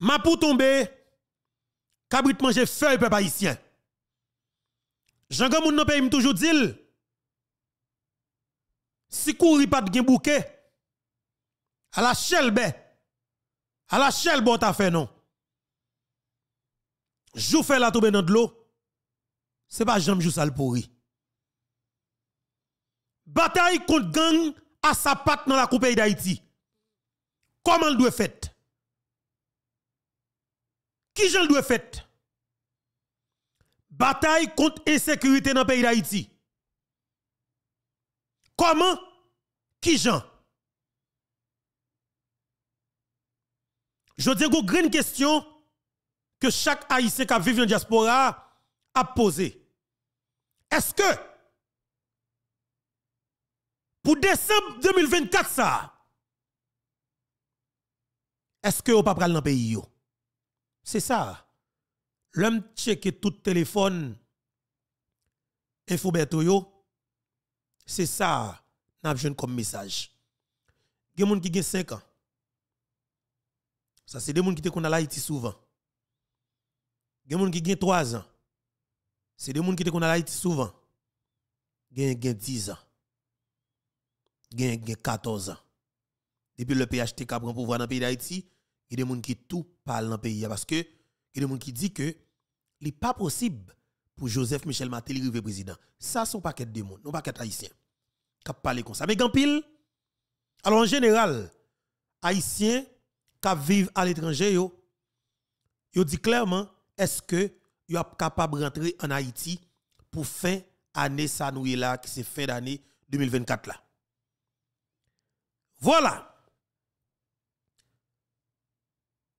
Ma pou tombe, kabrit manger feuille peuple haïtien. Jean Gamoun nan pays m'm toujours dit si couri pas de bouquet à la chelbe à la chelle bon ta fait non. Jou fait la tombe dans de l'eau. C'est pas jambe jou le pourri. Bataille contre gang à sa patte dans la coupe d'Haïti. Comment le doit faire? Qui j'en dois faire Bataille contre insécurité dans le pays d'Haïti. Comment Qui j'en Je dis que une question que chaque Haïtien qui vit en diaspora a posé. Est-ce que pour décembre 2024 ça, est-ce que vous pas dans le pays? C'est ça. L'homme checker tout téléphone infobert c'est ça n'a jeune comme message. des moun qui gen 5 ans. Ça c'est des moun qui te à Haïti souvent. Gen moun qui gen 3 ans. C'est des moun qui te à Haïti souvent. Gen gen 10 ans. Gen gen 14 ans. Depuis le PHTK prend pouvoir dans le pays d'Haïti, il y a des gens qui tout parlent dans le pays. Parce que il y a des gens qui disent que ce n'est pas possible pour Joseph Michel Maté arriver président. Ça, ce n'est pas gens, monde, non pas qu'être Haïtiens Qui parlent comme ça. Mais en pile, alors en général, haïtiens qui vivent à l'étranger, ils disent clairement, est-ce que yo sont capables de rentrer en Haïti pour fin année ça nous là, qui c'est fin d'année 2024 là. Voilà.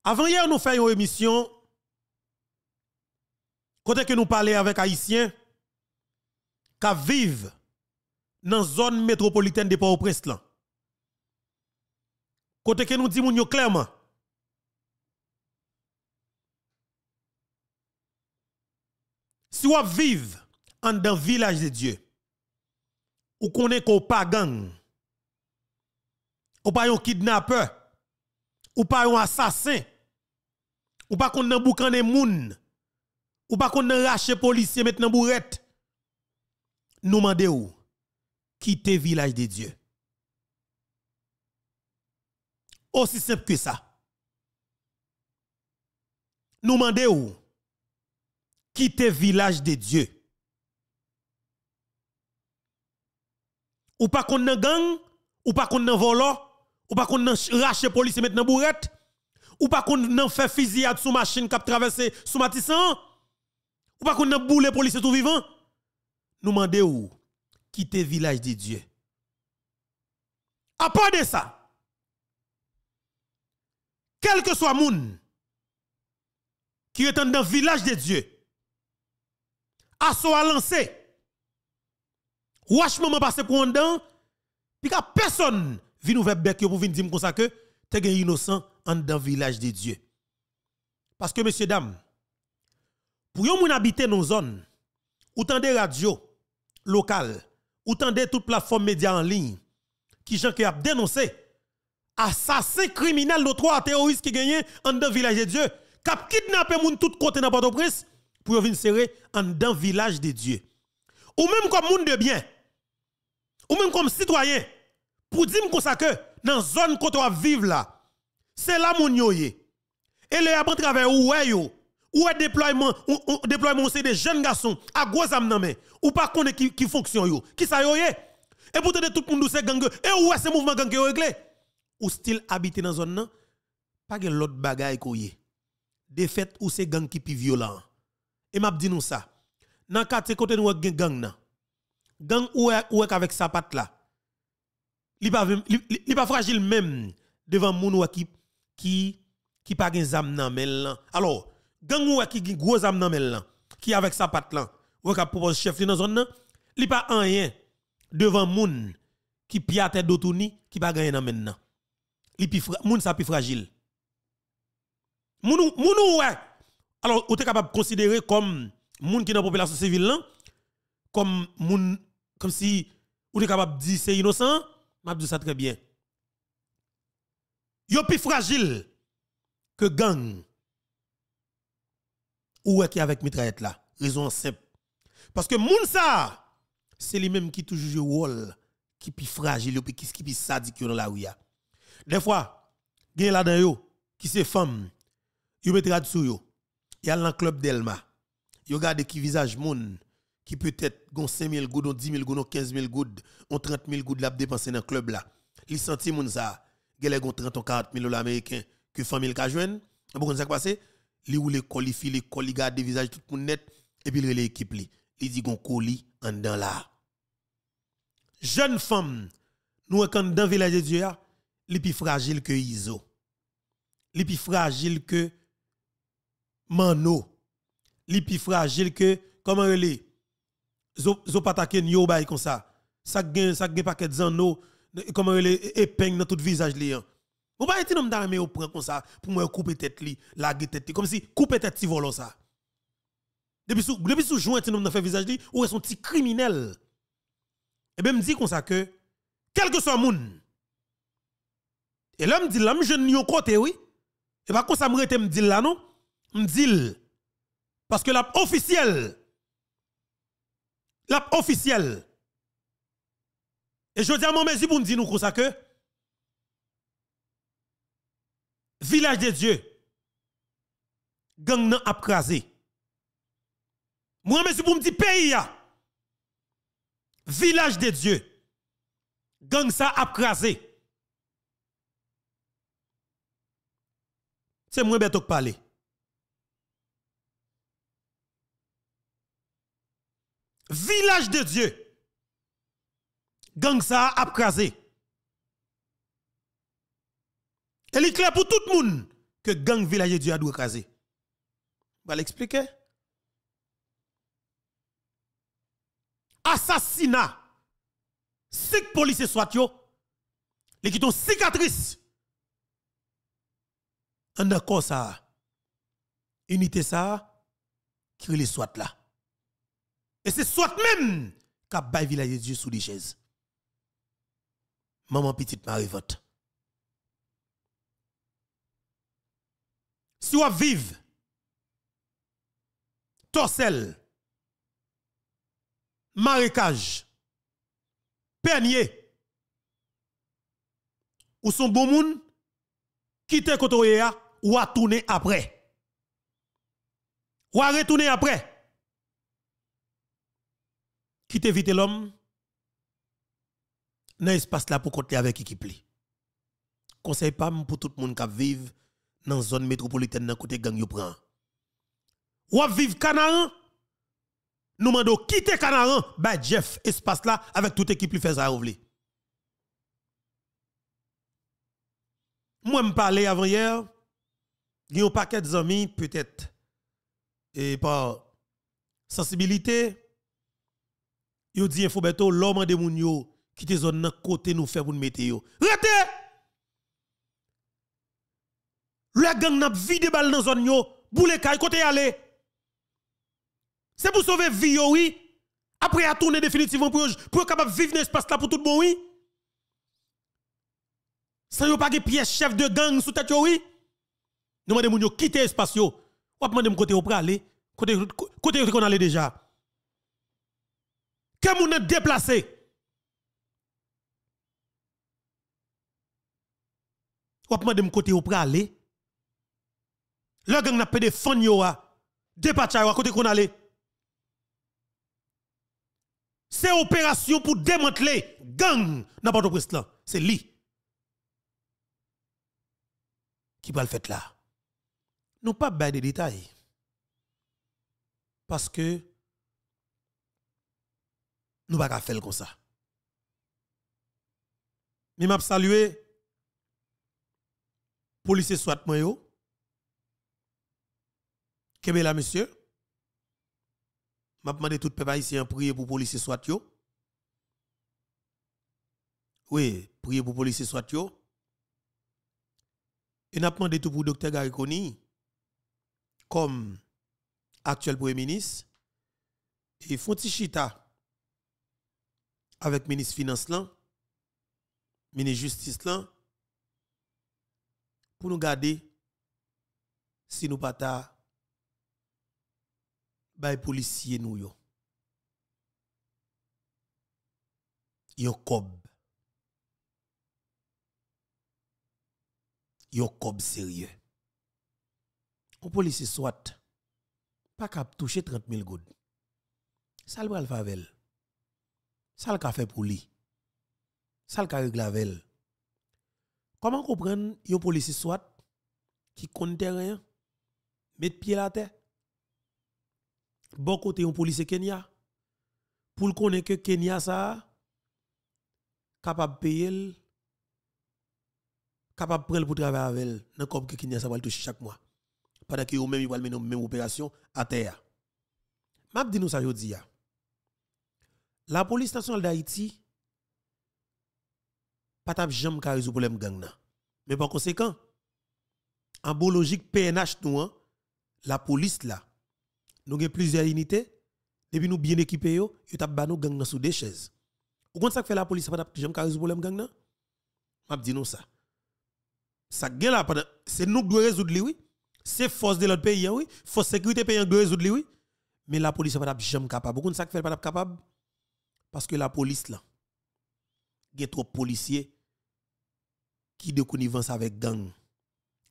Avant hier, nous faisons une émission. Côté que nous parlions avec Haïtiens qui vivent dans la zone métropolitaine de Port-au-Prince. Côté que nous disons clairement. Si vous vivez dans le village de Dieu, ou qu'on est pas gang, ou pas un kidnappeur, ou pas un assassin, ou pas qu'on boucan de moun, ou pas qu'on rache policier maintenant bourrette. Nous mande ou, le village de Dieu. Aussi simple que ça. Nous mande ou, le village de Dieu. Ou pas qu'on gang, ou pas qu'on nan volant, ou pas qu'on rache police maintenant bourette ou pas qu'on fait fusillade sous machine qui a traversé sous matissan, ou pas qu'on boule police tout vivant. Nous demandons où quitter village de Dieu. À part de ça, quel que soit moun qui est dans le village de Dieu, à à lancer, ou maman passe pour un dan, puis personne vin ouvert bec pour venir dire kon sa que te gen innocent en dans village de Dieu. Parce que messieurs dames, pour yon moun habiter nos zones ou tande radio local, ou tande toute plateforme média en ligne qui gens a dénoncé assassin criminel de trois terroristes qui gagnent en dans village de Dieu, kap kidnapper moun tout côté dans Port-au-Prince pour venir serrer en dans village de Dieu. Ou même comme moun de bien. Ou même comme citoyen pour dire que dans la zone où tu vivre là, c'est là mon yoye. Et le travers où ou yo, où est déploiement, déploiement c'est des jeunes garçons à ou pas qui qui fonctionne yo, qui ça Et pour de tout le monde c'est gang et où est ce mouvement gang Ou style habité dans zone pas que l'autre bagaille koyé. Défaite ou c'est gang qui plus violent. Et m'a dit nous ça. Dans quartier côté nous gang Gang ou est avec sa patte là li pa, li pas fragile même devant moun qui qui qui pas gen zam nan men alors gang ou qui gen gros zam nan men qui avec sa patte là ou ka propose chef dans zone li pas rien devant moun qui la tête d'autouni qui pas gen nan men li pi moun sa pi fragile moun moun ouais alors ou êtes capable considérer comme moun qui dans population civile là comme moun comme si ou êtes capable dire c'est innocent m'a dit ça très bien. Yo plus fragile que gang. Ou est qui avec mitraillette là? Raison simple. Parce que moun ça, c'est lui mêmes qui toujours joue rôle qui plus fragile ou qui qui plus sadique dans la rue. Des fois, gen là dedans yo qui c'est femme, yo mettra dessous yo. Y a dans club Delma. Yo garde qui visage moun qui peut-être ont 5 000 gouttes, 10 000 gouttes, 15 000 gouttes, ont 30 000 gouttes l'a dépenser dans le club là. Ils senti moun ça, gèlè ont 30 ou 40 000 dollars américains que famille ka joine. Bon kon ça passé, li ou les li les l'école, dévisage garde visage tout moun net et puis ils relè équipe li. Li di gon en dedans là. Jeune femme, nous quand dans village de Dieu, li plus fragile que Iso. Li plus fragile que Mano. Li plus fragile que comment relè zo pataken nyo bay comme ça ça gagne ça gagne paquet zanno comment les épingle dans tout visage li ou pas être homme d'armée au prend comme ça pour moi couper tête li laguer tête comme si couper tête si volo ça depuis sous depuis sous joint homme dans fe visage li ou est son petit criminel et eh ben me dit comme ça que quel que soit moun et l'homme dit l'homme jeune yon côté oui et pas comme ça me rete me dit là non me dit parce que la officielle la officielle. Et je dis à mon monsieur pour me dire nous comme ça que village de Dieu gang nan pas crasé. Moi monsieur pour me dire pays a village de Dieu gang ça a crasé. C'est moi qui que parler. Village de Dieu. Gang ça a crasé. Et est clair pour tout le monde que gang village de Dieu a dû craser. Je vais l'expliquer. Assassinat. Cinq policiers soit yo. Les qui ont cicatrice. a quoi ça. Unité ça. Qui les soit là. Et c'est soit même qu'a a village Dieu sous les chaises. Maman petite marie vote. Si on vive, torselle, marécage, peigné, ou son bon moun, quitte kotoye ou a tourner après. Ou a retourner après qui vite l'homme dans espace là pour compter avec équipe li. Conseil pas pour tout le monde qui vivent dans zone métropolitaine dans côté gang yo prend. Ou vive Canaran nous demandons quitter Canaran bah Jeff espace là avec toute équipe qui fait ça Moi me parlais avant hier il y a un paquet d'amis peut-être et par sensibilité Yo dit info beto l'homme de moun yo qui te zone à côté nous fait pour nous mettre yo. Rete! Le gang n'a vide balle dans zone yo, boule kay côté aller. C'est pour sauver vie oui. Après à tourner définitivement pour pour capable vivre dans l'espace là pour tout le bon oui. Sans yo pas pièce chef de gang sous tête yo oui. Nous demandons l'espace. yo quitter espace yo. Ou côté yo pour aller, côté côté qu'on allait déjà que vous êtes déplacé. Vous avez mande côté vous ou aller? Le gang n'a pas de fond. yo a. Ah. Dépatcha yo a kote kon C'est opération pour démanteler gang n'a pas de presse là. C'est lui. Qui va le faire là? Nous pas de détails. Parce que nous ne pouvons pas faire comme ça. Mais je salue policier soit moi yo. la monsieur. M'a demandé tout peuple à prier pour policier soit yo. Oui, prier pour policier soit yo. Et n'a demandé tout pour docteur Gariconi comme actuel premier ministre et Fontichita avec le ministre finance le ministre de justice pour nous garder si nous ne pas les policiers nous yo. Yon cob. Yon cob sérieux. Un policier soit pas cap toucher 30 000 gouttes. Ça le favel ça le fait pour lui. Ça le règle avec elle. Comment comprendre un policier soit qui compte rien, mette pied à la terre? Bon côté un policier Kenya, pour le connaître que Kenya ça, capable de payer, capable de prendre pour travailler avec elle, dans le que Kenya ça va le toucher chaque mois. Pendant que vous-même, vous allez mener la même opération à terre. Je dis nous ça aujourd'hui. La police nationale d'Haïti, pas tape jamais ka résoudre problème gang nan. Mais par conséquent, en bon logique PNH nous hein, la police là, nous avons plusieurs unités, depuis nous bien équipés yo, yo tape ba nous gang nan sous des chaises. Ou compte ça que fait la police pas tape jamais ka résoudre problème gang nan? M'a dit non ça. Ça gagne là c'est nous qui doit résoudre lui oui. C'est force de l'autre pays hein, oui, force sécurité pays hein, doit résoudre lui oui. Mais la police pas tape jamais capable. Ou compte ça que fait pas capable parce que la police là, il y a trop de policiers qui de connivence avec gang,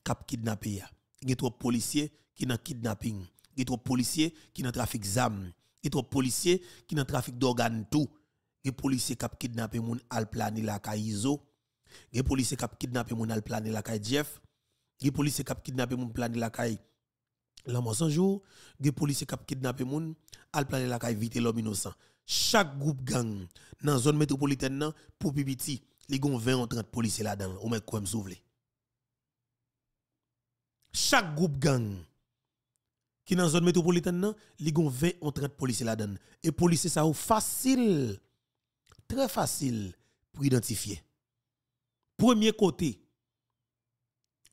cap kidnappé. Il y a trop de policiers qui dans kidnapping. Il y a trop de policiers qui dans trafic d'armes. Il y a trop de policiers qui dans trafic d'organes tout. Il y a policiers qui kidnappé la kaizo. Il y a de policiers qui kidnappé la Jeff. Il y a de policiers qui kidnappé moun plané la police l'homme sans jour. Il y a policiers qui kidnappé la vite l'homme innocent chaque groupe gang dans la zone métropolitaine pour Pipiti, ils ont 20 ou 30 policiers là-dedans, ou même quoi Chaque groupe gang qui dans la zone métropolitaine, ils ont 20 ou 30 policiers là-dedans. Et policiers, ça facile, très facile pour identifier. Premier côté,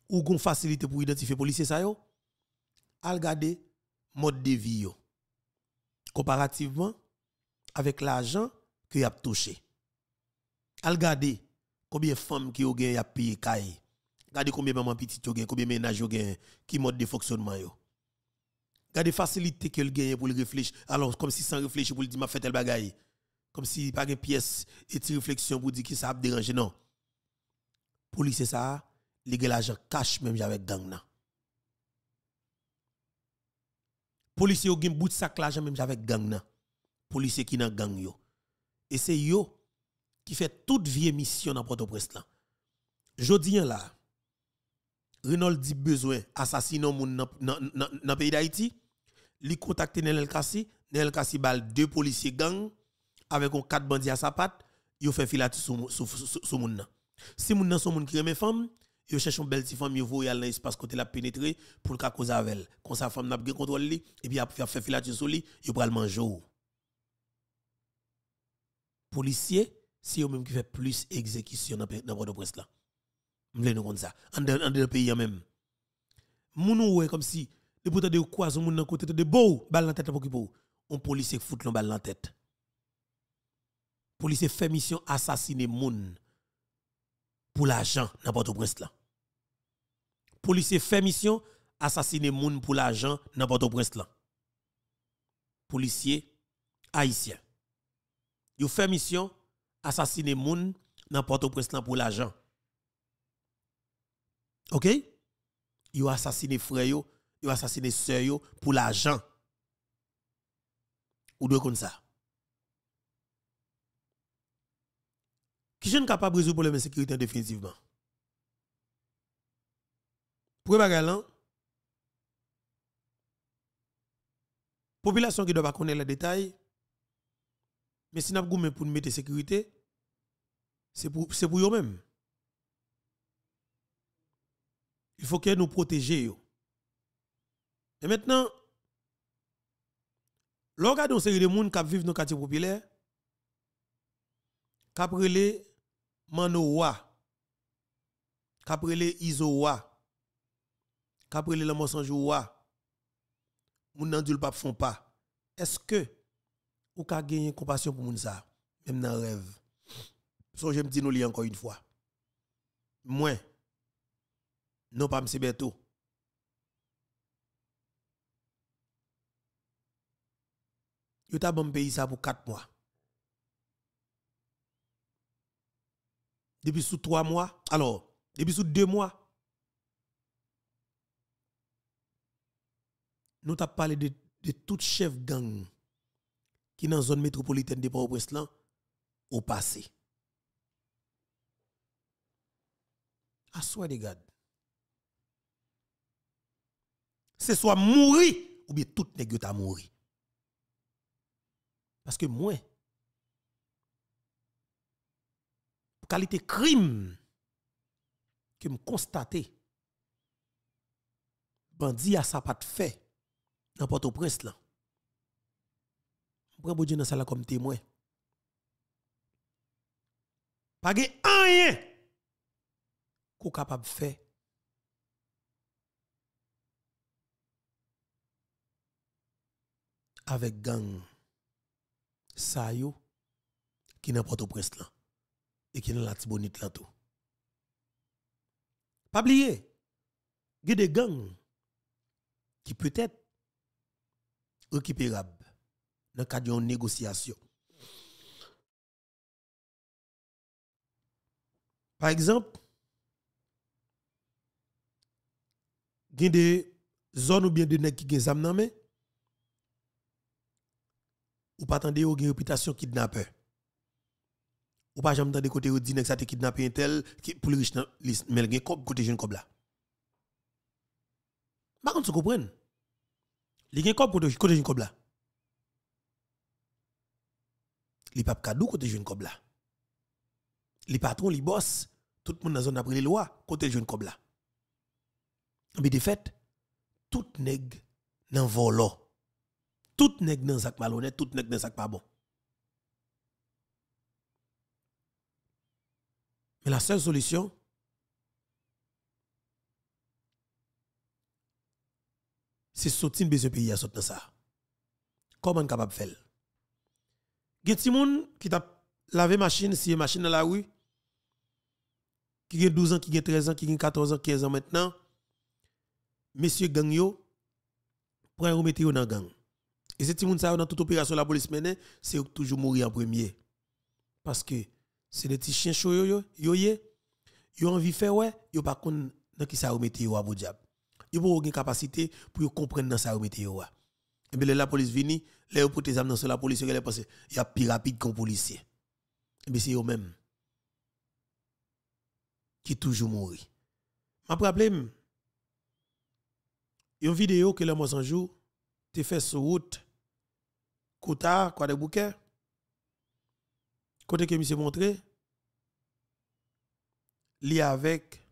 ou gon facilité pour identifier policiers, ça yo, mode de vie Comparativement, avec l'argent que a touché. gade, combien de femmes qui ont gagné a payé caille. Regardez combien de mamans petites ont gagné, combien de ménages ont gagné, qui mode de fonctionnement yo. la facilité que gagné pour réfléchir. Alors comme si sans réfléchir pour dire m'a fait tel bagaille. Comme si pas une pièce et une réflexion pour dire que ça a dérangé non. Pour c'est ça, les l'argent cache même avec gang Police Policier ont un bout de sac l'argent même avec gang policiers qui dans gang yo. Et c'est yo qui fait toute vie mission à Port-au-Prince là. Jodi là, Renault dit besoin assassiner moun dans le pays d'Haïti. Li contacte Nel Kassi, Nel Kassi bal deux policiers gang avec un quatre bandits à sa patte, yo fait filat sous sou, sou, moun nan. Si moun nan son moun qui reme femme, yo cherche un belle petit femme yo al dans espace côté la pénétrer pour ka cause avec elle. Quand sa femme n'a pas contrôle li et puis a fait filat sous li, yo pral manger policiers, c'est eux-mêmes qui font plus exécution dans le port là. Nous voulons comme ça. En le pays même. Mounou ouais comme si, de bout de quoi, son moun côté de beau, balle en tête pour qui Beau. On policier fout l'on balle en tête. Policier fait mission assassiner moun pour l'argent dans Port-au-Prince là. Policier fait mission assassiner moun pour l'argent dans Port-au-Prince là. Policier haïtien. Ils fait mission assassiner moun dans Port-au-Prince pour l'argent. OK Ils assassiné frère yo, ils assassiné sœur pour l'argent. Ou deux comme ça. Qui sont capable de résoudre le problème de sécurité définitivement Pour La population qui doit pas connaître les détails mais si nous avons pour mettre sécurité, c'est pour, c'est pour eux-mêmes. Il faut que nous protégions. Et maintenant, une série de monde qui vivent dans le quartier populaire, qui prélé Manoa, qui prélé Isoa, qui prélé Lamosanjoa, moun nan pas font pas. Est-ce que ou ka gagner compassion pour moun sa, même dans rêve so je me dis nous li encore une fois moi non pas m'se bientôt. yo t'a bon pays ça pour 4 mois depuis sous 3 mois alors depuis sous 2 mois nous t'a parlé de, de tout chef gang qui dans zone métropolitaine de Port-au-Prince au passé. À soi gars. C'est soit mourir ou bien tout nèg à mourir. Parce que moi qualité crime que me constate bandit a sa patte fait dans Port-au-Prince là prends bon Dieu dans ça comme témoin. Pas de rien qu'on capable de faire. Avec gang ça yo qui n'importe au prince et qui dans la tibonite là tout. Pas oublier, il y a des gangs qui peut-être récupérables dans le cadre d'une négociation. Par exemple, il y a des zones ou bien des nègres qui ont des ou pas attendre une réputation kidnapper Ou pas jamais de côté ou dire que ça te kidnappé un pour le riche mais le côté jeune comme là. Par contre, vous comprenez? Il y côté jeune Les papes cadeau côté jeune cobla, Les patrons, les boss, tout le monde dans zone après les lois côté jeune cobla. Mais de fait, tout nèg dans volant. Tout nèg dans sac malhonnête, tout nèg dans sac pas bon. Mais la seule solution, c'est sortir de ce pays à sortir ça. Comment on est capable de faire a des gens qui ont lavé machine si machine dans la rue qui ont 12 ans, qui ont 13 ans, qui ont 14 ans, 15 ans maintenant, monsieur gang pour prend mettre dans gang. Et si vous ça dans toute opération la police mène, c'est toujours mourir en premier. Parce que c'est des petits chiens chauds, ils ont envie de faire, envie faire ouais, pas qui ça remettre mettre à diable. Ils pas une capacité pour comprendre dans ça remettre et bien, la police vini, les pris tes armes sur la police, elle est pensé y a plus rapide qu'un policier. Et bien, c'est eux-mêmes qui toujours mourir. Ma problème, une vidéo que l'homme en jour, t'es fait sur route, Kouta, quoi de bouquet, côté que monsieur montré, lié avec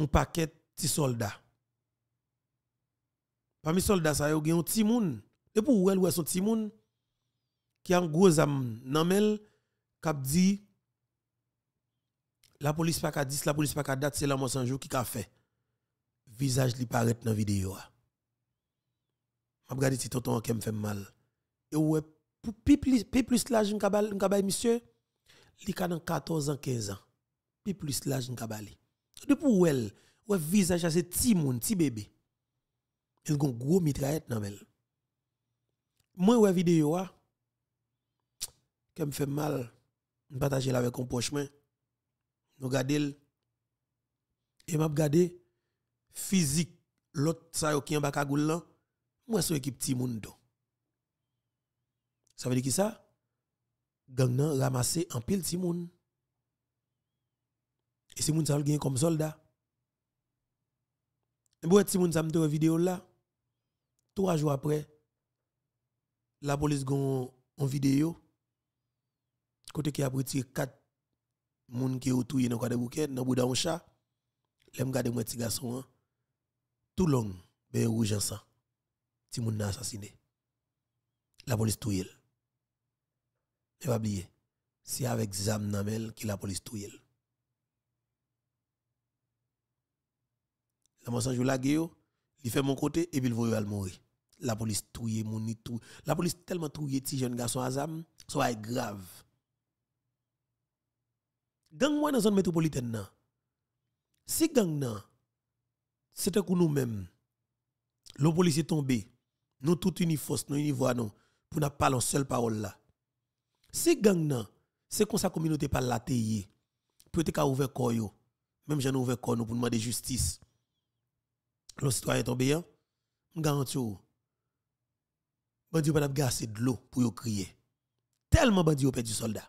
un paquet de soldats. Parmi les soldats, ça y a un petit monde. Et pour elle, elle, son petit monde qui a un gros âme dans qui dit la police pas qu'à 10, la police pas qu'à date, c'est la moisson jour qui a fait. Visage li paraît dans la vidéo. Je regarde si tonton qui me fait mal. Et ouais, pour plus, plus l'âge, monsieur, il a 14 ans, 15 ans. Plus plus l'âge, je depuis où elle, ou visage à ce petit monde, petit bébé. Il y a un gros mitraillette dans elle. Moi, ou vidéo, qui me fait mal, je partage avec un poche main. Nous regardons. Et e m'a regardé physique, l'autre ça qui en bas cagoule là, moi c'est équipe petit monde. Ça veut dire qui ça? Gang nan ramassé en pile petit monde. Et c'est mon ça comme soldat. Et pour être si ça vidéo là, trois jours après, la police gon en vidéo, côté qui a retiré quatre moun qui ont tué dans le bouquet, dans le d'un chat, les m'gade mon petit garçon, tout long, ben rouge en sang, si moun assassiné. La police tué. Ne va oublier, c'est avec Zam Namel que la police tué. La mensonge la gueule, il fait mon côté et puis il al mourir. La police touye mon tout. La police tellement touye petit jeune garçon Azam, ça grave. Gang moi dans zone métropolitaine nan. Si gang nan c'est un nous-mêmes. Le est tombé, nous tout unis force, nous une voix non pour n'a pas la seule parole là. Si gang nan c'est comme sa communauté par la Peut-être qu'a ouvert Koyo, même j'en ouvert corps nous pour demander justice le citoyen tombé, hein. je garantis bandi pas gasser de l'eau pour crier. Tellement bandi ont perdu soldat.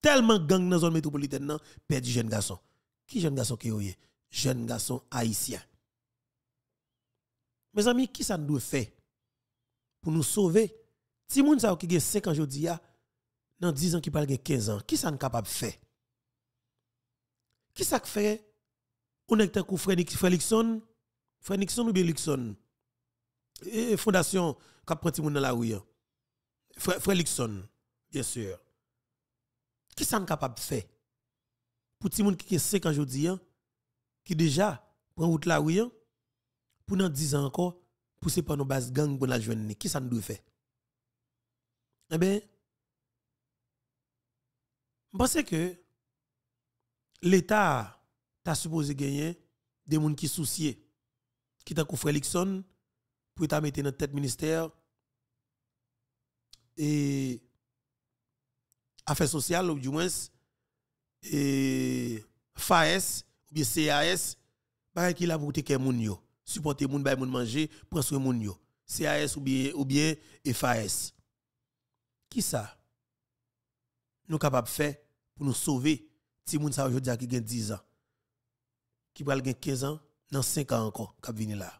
Tellement gang dans la zone métropolitaine perdu jeune garçon. Qui jeune garçon qui est Jeune garçon haïtien. Mes amis, qui ça nous doit faire pour nous sauver Si moun sa qui a 5 ans aujourd'hui, dans 10 ans qui parle 15 ans, qui ça nous capable de faire Qui ça fait On est avec Félixson Frère ou bien Lixon? et fondation cap prend dans la rue frère bien sûr qui est capable de faire pour le monde qui est 5 ans aujourd'hui hein, qui déjà prend route la rue pour dans 10 ans encore pour c'est pas nos base gang pour la jeune qui ça nous doit faire eh bien je pense que l'état t'a supposé gagner des gens qui soucient qui t'a coupé l'Ixon, pour t'a mettre dans tête ministère et affaires sociales ou du moins et FAS, ou bien CAS bah qui l'a pour te moun yo supporter moun bay moun manger prendre soin moun yo CAS ou bien ou bien qui ça nous capable faire pour nous sauver si moun sa aujourd'hui qui gagne 10 ans qui va gagne 15 ans dans 5 ans encore, qui venir là.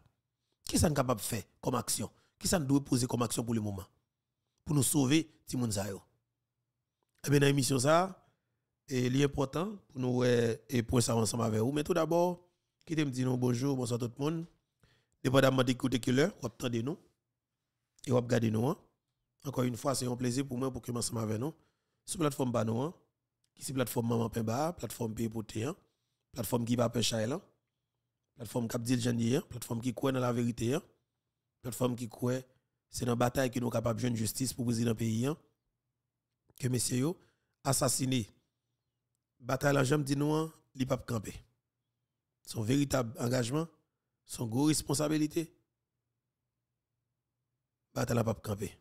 Qui est capable de faire comme action Qui est doit poser comme action pour le moment Pour nous sauver Timon Zayo. Eh bien, dans l'émission, ça, est important pour nous et pour ça ensemble avec vous. Mais tout d'abord, qui te dit bonjour, bonsoir tout le monde. Dépendamment d'écouter que l'heure, vous attendez nous et vous regardez nous. Hein. Encore une fois, c'est un plaisir pour moi pour que ensemble avec nous. Sur la plateforme Bano, hein. qui la plateforme Maman Pemba, plateforme Pépoté, hein. plateforme Guy là plateforme qui a plateforme qui croit dans la vérité hein. plateforme qui croit c'est dans la bataille que nous sommes capables de justice pour le président pays hein. que messieurs assassiné bataille la jambe dit nous hein, il pas camper son véritable engagement son gros responsabilité bataille la pas camper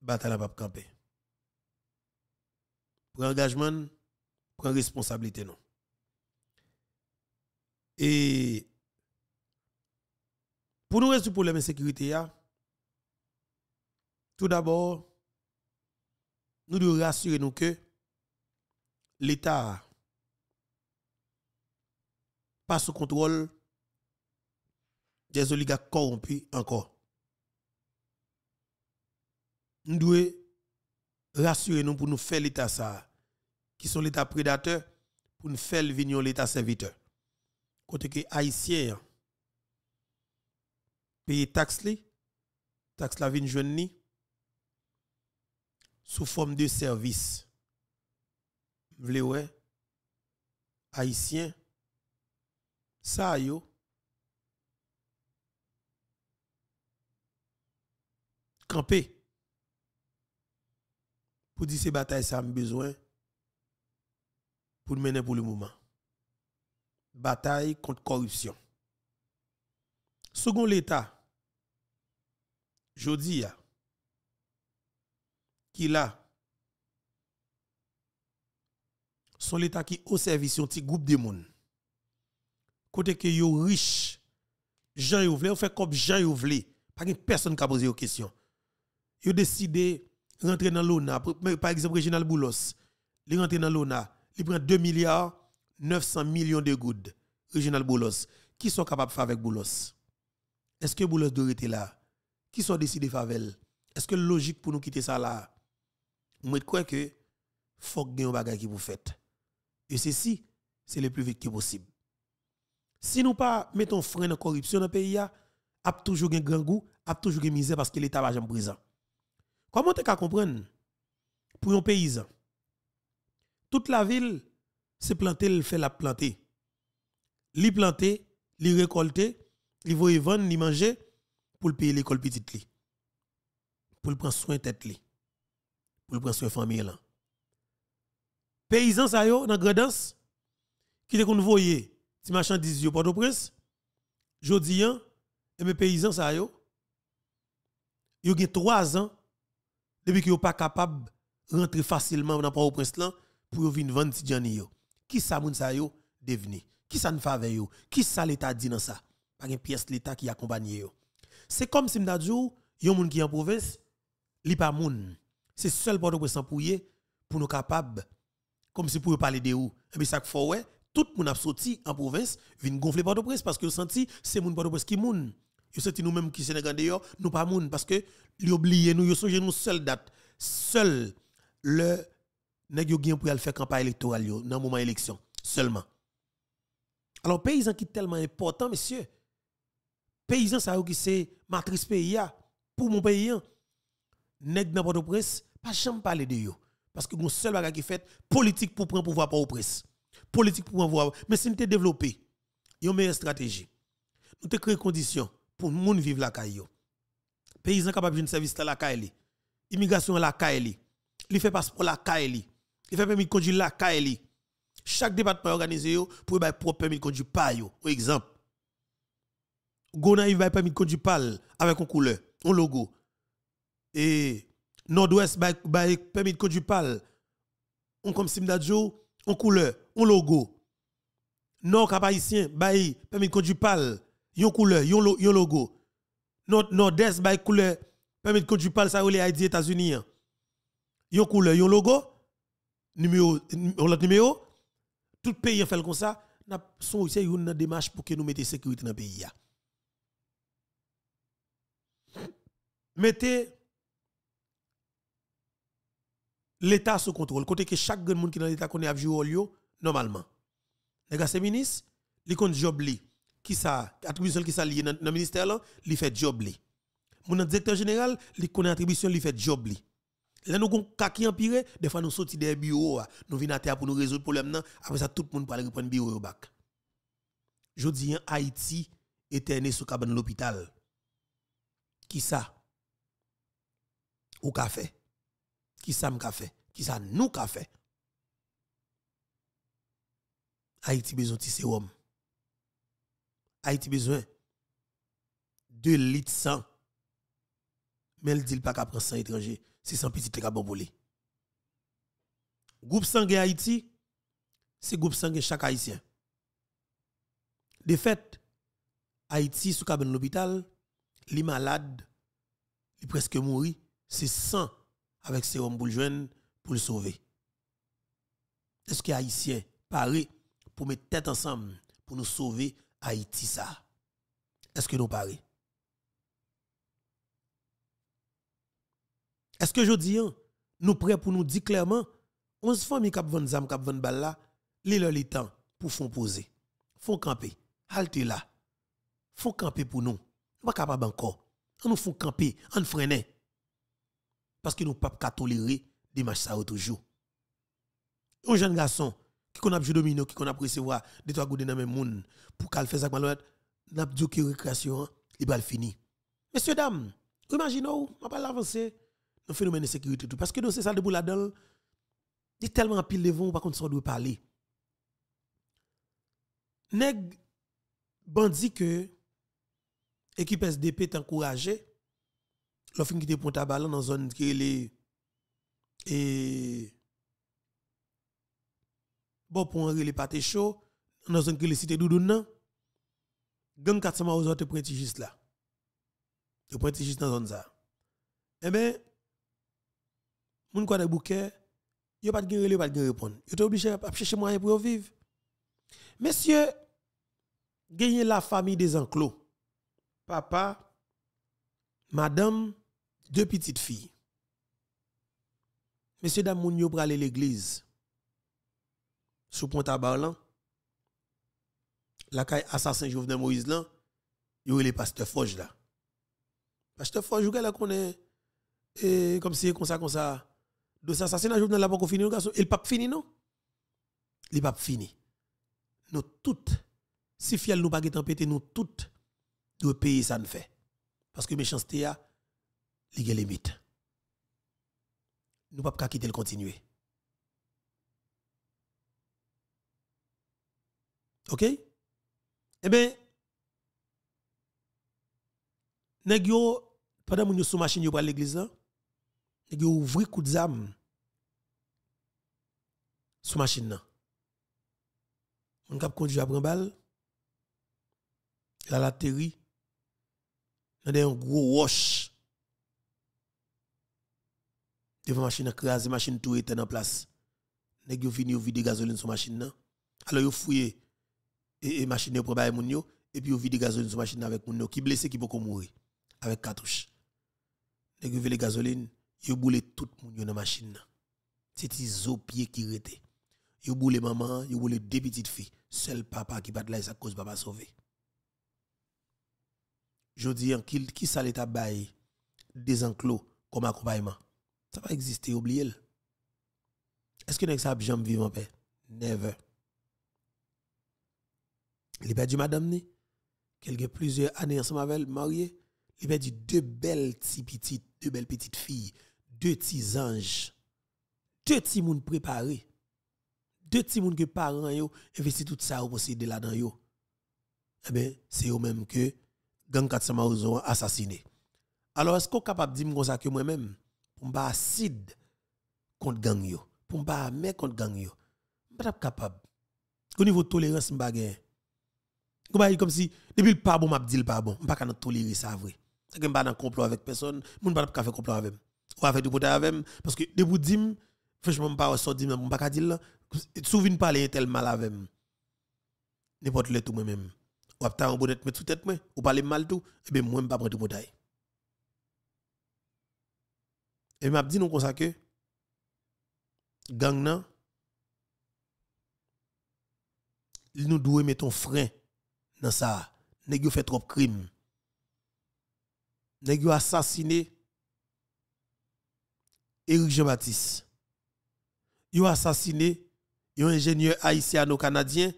bataille la pas camper pour engagement prend responsabilité non. Et pour nous résoudre le problème de sécurité, tout d'abord, nous devons rassurer nous que l'État passe au contrôle des oligarques corrompus encore. Nous devons rassurer nous pour nous faire l'État ça qui sont l'État prédateur, pour nous faire venir l'État serviteur. Côté que Haïtien, paye taxe li, taxe la vin jeune ni, sous forme de service. Vle ouais, Haïtien, ça yo, camper pour dire ces batailles ça a besoin pour mener pour le moment. Bataille contre corruption. Second l'État, dis. qui là, son l'État qui au service un petit groupe de monde. Côté que yo riche, Jean yo vous fait comme gens yo Pas une personne qui a posé question. questions. Yo décidé rentrer dans l'ONA. Par exemple, Reginald Boulos, il rentre dans l'ONA il prend 2 milliards 900 millions de gouttes. Régional Boulos. Qui sont capables de faire avec Boulos Est-ce que Boulos doit être là Qui sont décidés de faire Est-ce que logique pour nous quitter ça là Vous je crois que faut que un qui vous faites. Et ceci, c'est le plus vite possible. Si nous pas mettons frein à la corruption dans le pays, il a toujours un grand goût, a toujours une misère parce que l'État va jamais présent. Comment tu comprendre pour un paysan toute la ville, s'est plantée, elle fait la planter. Li planter, li récolter, li voye vendre, li manger pour le payer l'école petite li. Pour le prendre soin tête li. Pour le prendre soin famille là. Paysans ça yo dans Gredance qui te qu'on voyer ti marchandise yo Port-au-Prince. Jodi an, hein, et mes paysans ça yo yo gen 3 ans depuis qu'ils sont pas capable rentrer facilement dans Port-au-Prince là pour venir vendre Johnny yo. Qui ça moun sa yo devenir? Qui ça ne fait yo? Qui ça l'État dit dans ça? Pas une pièce l'État qui accompagne yo. C'est comme si m'ta djou, yon moun qui en province, li pas moun. C'est seul pour nous pour pour nous capables, comme si pour parler de où? Et eh bien ça faut ouais, tout moun a sorti en province, vient gonfler port de parce que senti c'est moun porte de qui moun. Yo senti nous même qui Sénégal d'ailleurs, nous pas moun parce que li oublié nous, yo songe nous seul date, seul le nèg yo gen pour aller faire campagne électorale yo le moment élection seulement. Alors paysan qui tellement important monsieur. Paysan ça qui c'est matrice pays pour mon pays hein. nèg dans port au pas jamais parler de yo parce que mon seul bagage qui fait politique pour prendre pouvoir pas au presse. Politique pour prendre mais si nous te développer une meilleure stratégie. Nous te créer conditions pour moun vivre la caille Paysan capable de service la caille. Immigration la caille. Li fait passeport la caille il fait permis de conduire la kaeli. Chaque département organisé pour avoir propre permis de conduire yo au exemple, Gona, il va permis de conduire avec une couleur, un logo. Et Nord-Ouest, il bah, bah, permis de conduire on comme Simdadjo, on couleur, un logo. Nord cap haïtien, un permis de conduire pal, yon couleur, yon, yon logo. Nord est avoir bah, couleur, permis de conduire pal ça relé Haïti États-Unis. Yon hein. couleur, yon logo numéro, l'autre numéro, tout pays pays fait comme ça, nous a une démarche pour que nous mettions sécurité dans le pays. Mettez l'État sous contrôle. Côté que chaque monde qui est dans l'État connaît à jouer au lieu, normalement. Les gars, ces ministres, ils compte job li. Qui ça, attribution qui ça lié dans ministère là, il fait job li. Mon directeur général, il connaît attribution, il fait job Là, nous avons un qui empire, des fois nous sortons des bureaux, ah. nous venons à terre pour nous résoudre le problème. Après ça, tout le monde parle reprendre bureau au bac. Je dis, Haïti né sous cabane de l'hôpital. Qui ça? Au café. Qui ça me café? Qui ça nous café? Haïti besoin de sérum. Haïti besoin de litres sang. Mais elle dit pas qu'après sang étranger c'est sans petit cabot Le Groupe sangue Haïti, c'est groupe sanguin chaque haïtien. De fait, Haïti sous de l'hôpital, les malades, les presque mouri, c'est sang avec sérum hommes pour le sauver. Est-ce que haïtien paré pour mettre tête ensemble pour nous sauver Haïti ça Est-ce que nous paré Est-ce que je dis, hein, nous prêts pour nous dire clairement, 11 familles qui vendent zam, qui là, les leur temps pour font poser, font camper, halte là, font camper pour nous. Nous pas capable encore. On nous font camper, on nous Parce que nous pas pas tolérer des matchs ça toujours. Un jeune garçon qui qu'on a joué domino, qui qu'on a recevoir des trois goudin dans même monde pour qu'elle fasse ça n'a pas dit que récréation, hein, il va finir. Messieurs dames, imaginez, on va pas l'avancer un phénomène de sécurité. Tout. Parce que dans ces salles de boule là-dedans, il y a tellement pile de vent, par contre, ça doit parler. neg bandit que l'équipe SDP est encouragée, l'offre qui était pour balle dans zone qui est et bon pour pas pâtés chaud dans zone qui est cité doudouna gang 400 maozo te prend juste là te prend juste dans zone ça eh ben moun kwa de bouquet, yo pas de pas de gain répondre. Yo sont obligé à chercher moyen pour vivre. Messieurs, avez la famille des enclos. Papa, madame, deux petites filles. Monsieur dames, moun yo aller l'église. Sous pont à la caille assassin Jovenel Moïse là, yo les pasteur Foj. là. Pasteur Foj, vous la et eh, comme si, comme ça, comme ça. Deux assassinats, journal là pas fini, il Il pas fini, non? Il pas fini. Nous toutes, si fiel nous pas pété, nous toutes, deux pays ça ne fait. Parce que méchanceté a, ah, il y a limite. Nous pas quitter le continuer. OK? Eh bien, nèg pendant que nous sommes machine, yo à l'église hein, Nèg yo ouvri coup de sous machine là. On cap conduit prendre balle. Il latérie a un gros wash. Devant machine craser machine tout était en place. Nèg yo fini vide gasoline sur machine là. Alors yo fouillé et, et machine pour bailler moun yo et puis yo vide de gasoline sur machine avec moun yo qui blessé qui peut mourir avec cartouche. Nèg yo vide gasoline yo boule tout moun yo dans machine Titi zo pied qui rete. Yo boule maman, yo boule deux petites filles. Seul papa qui bat là sa cause papa sauvé. Je dis hein, qui qui sa l'état des enclos comme accompagnement. Ça va exister, oubliez le. Est-ce que vous sa jamais vivre mon père? Never. Il perdu madame ni quelques plusieurs années ensemble avec elle mariée. Il perdu deux belles petites, deux belles petites filles deux petits anges, deux petits mouns préparés, deux petits mouns que parents yo investi tout ça pour posséder là dedans yo. Eh bien, c'est eux même que gang 400 ont assassiné. Alors est-ce qu'on capable de dire ça que moi-même pour pas acide contre gang yo, pour pas mettre contre gang yo. Pas capable. Au niveau de tolérance suis pas comme si depuis le pas bon m'a dit le pas bon, suis pas tolérer ça vrai. ne que pas dans complot avec personne, ne je suis pas faire un complot avec ou avec du pote avec parce que debout dim franchement pas sorti même pas dire là souvin parler tel mal avec n'importe le tout moi même ou ta en bonnet mais sous tête moi ou parler mal tout et eh ben moi pas prendre du pote et m'a dit nous comme ça que gang nan nous doit mettre un frein dans ça nèg fait trop crime nèg assassiné Éric Jean-Baptiste. Ils ont assassiné un ingénieur haïtien canadien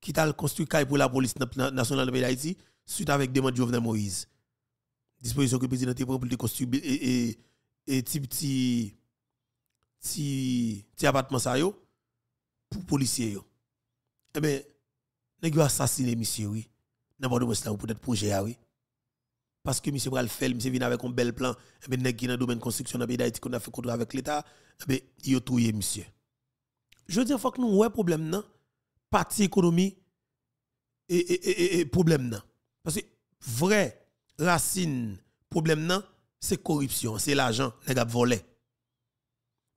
qui a construit pour la police nationale de l'Aïti suite avec demande de Jovenel Moïse. Disposition que le président prend pour construire et, et, petit petit appartement ça yo pour policiers yo. Eh ben, il a assassiné monsieur oui. N'importe où ça pour être projet oui parce que monsieur Bralfel, fait, monsieur vient avec un bel plan, mais eh nèg qui dans domaine construction dans pays d'Haïti qu'on a fait contrat avec l'état, y eh a tout monsieur. Je dis faut que nous ouais problème nan, partie économie et, et, et, problème Parce que vraie racine problème c'est c'est corruption, c'est l'argent les a volé.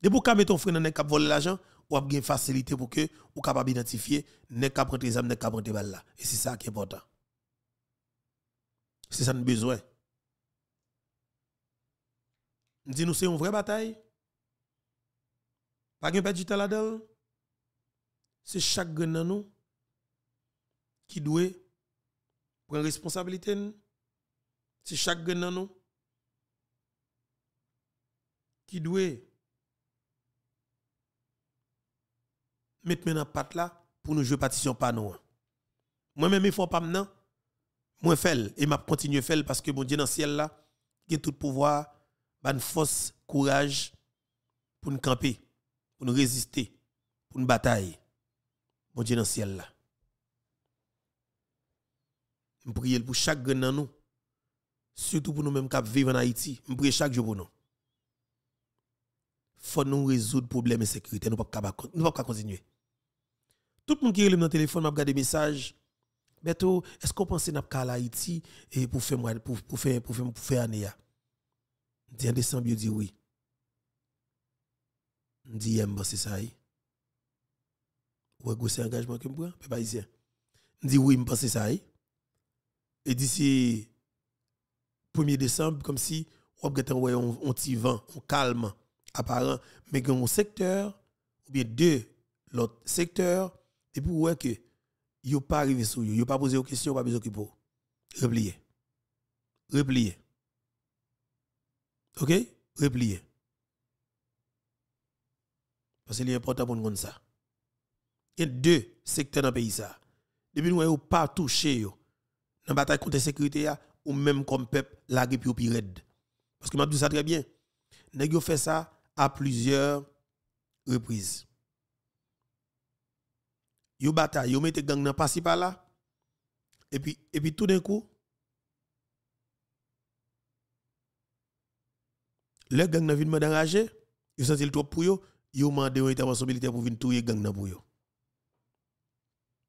De pour mettre ton frère dans les a volé l'argent, ou a bien facilité pour que ou capable identifier nèg qui a pris les armes, qui a pris là. Et c'est ça qui est important. C'est ça nous besoin. disons nous c'est une vraie bataille. Pas de perdre du temps là-dedans. C'est chaque dans nous qui doit prendre responsabilité. C'est chaque dans qui doit mettre maintenant patte là pour nous jouer partition pas nous. Moi-même, il faut pas maintenant moi fait et m'a continuer faire parce que mon Dieu dans le ciel là qui a tout le pouvoir ban force courage pour nous camper pour nous résister pour nous batailler mon Dieu dans le ciel là je prie pour chaque grain dans nous surtout pour nous mêmes qui vivons en Haïti je prie chaque jour pour nous faut nous résoudre problèmes de sécurité nous ne pouvons pas continuer tout le monde qui est dans le téléphone m'a regardé message bientôt est-ce qu'on pense n'a pas Haïti et pour faire pour pour faire pour faire pour faire année a dit en décembre dit oui on dit aime c'est ça eh. ouais c'est engagement que me prend peuple haïtien dit oui me pense ça eh. et d'ici 1er décembre comme si on avait un petit vent on calme apparent mais dans un secteur ou bien deux l'autre secteur et pour ouais que yo pas arrivé sur yo, yo pas posé aux questions, pas besoin pour replier. Replier. OK Replier. Parce qu'il c'est important pour nous ça. Il y a deux secteurs dans le pays ça. Depuis nous n'avons pas touché Dans la bataille contre la sécurité ou même comme peuple la grippe au pire Parce que m'a dit ça très bien. Nous avons fait ça à plusieurs reprises yo bataille, yo mette gang nan si par là. Et puis et puis tout d'un coup le gang nan vin m'enrage, yo senti le trop pour yo, yo mandé yon intervention militaire pour venir touye gang nan pour yo.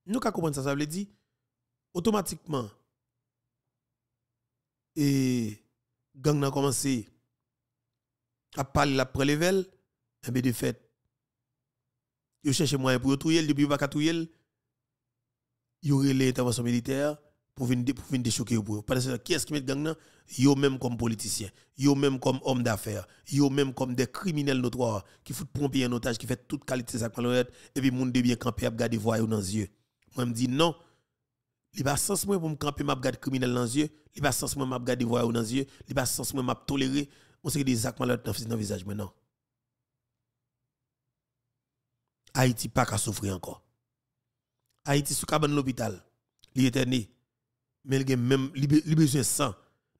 Nous ka comprendre ça ça veut dire automatiquement et gang nan commencé à parler la prélevel et bien de fait ils cherche moyen pour tuer, depuis pas tuer. Ils ont l'intervention militaire pour venir pour venir déchoquer pour parce que qui est-ce qui met gang là yo même comme politicien yo même comme homme d'affaires yo même comme des criminels notoires qui foutent pompier un otage qui fait toute qualité ça et puis monde bien camper à garder voyou dans les yeux moi me dis non il pas sens moi pour me camper m'a garder criminel dans les yeux il pas sens moi m'a garder voyou dans les yeux il pas sens moi m'a tolérer on sait que des actes dans le visage maintenant Haïti pas qu'à souffrir encore. Haïti sous cabane l'hôpital, il est mais il même besoin de sang.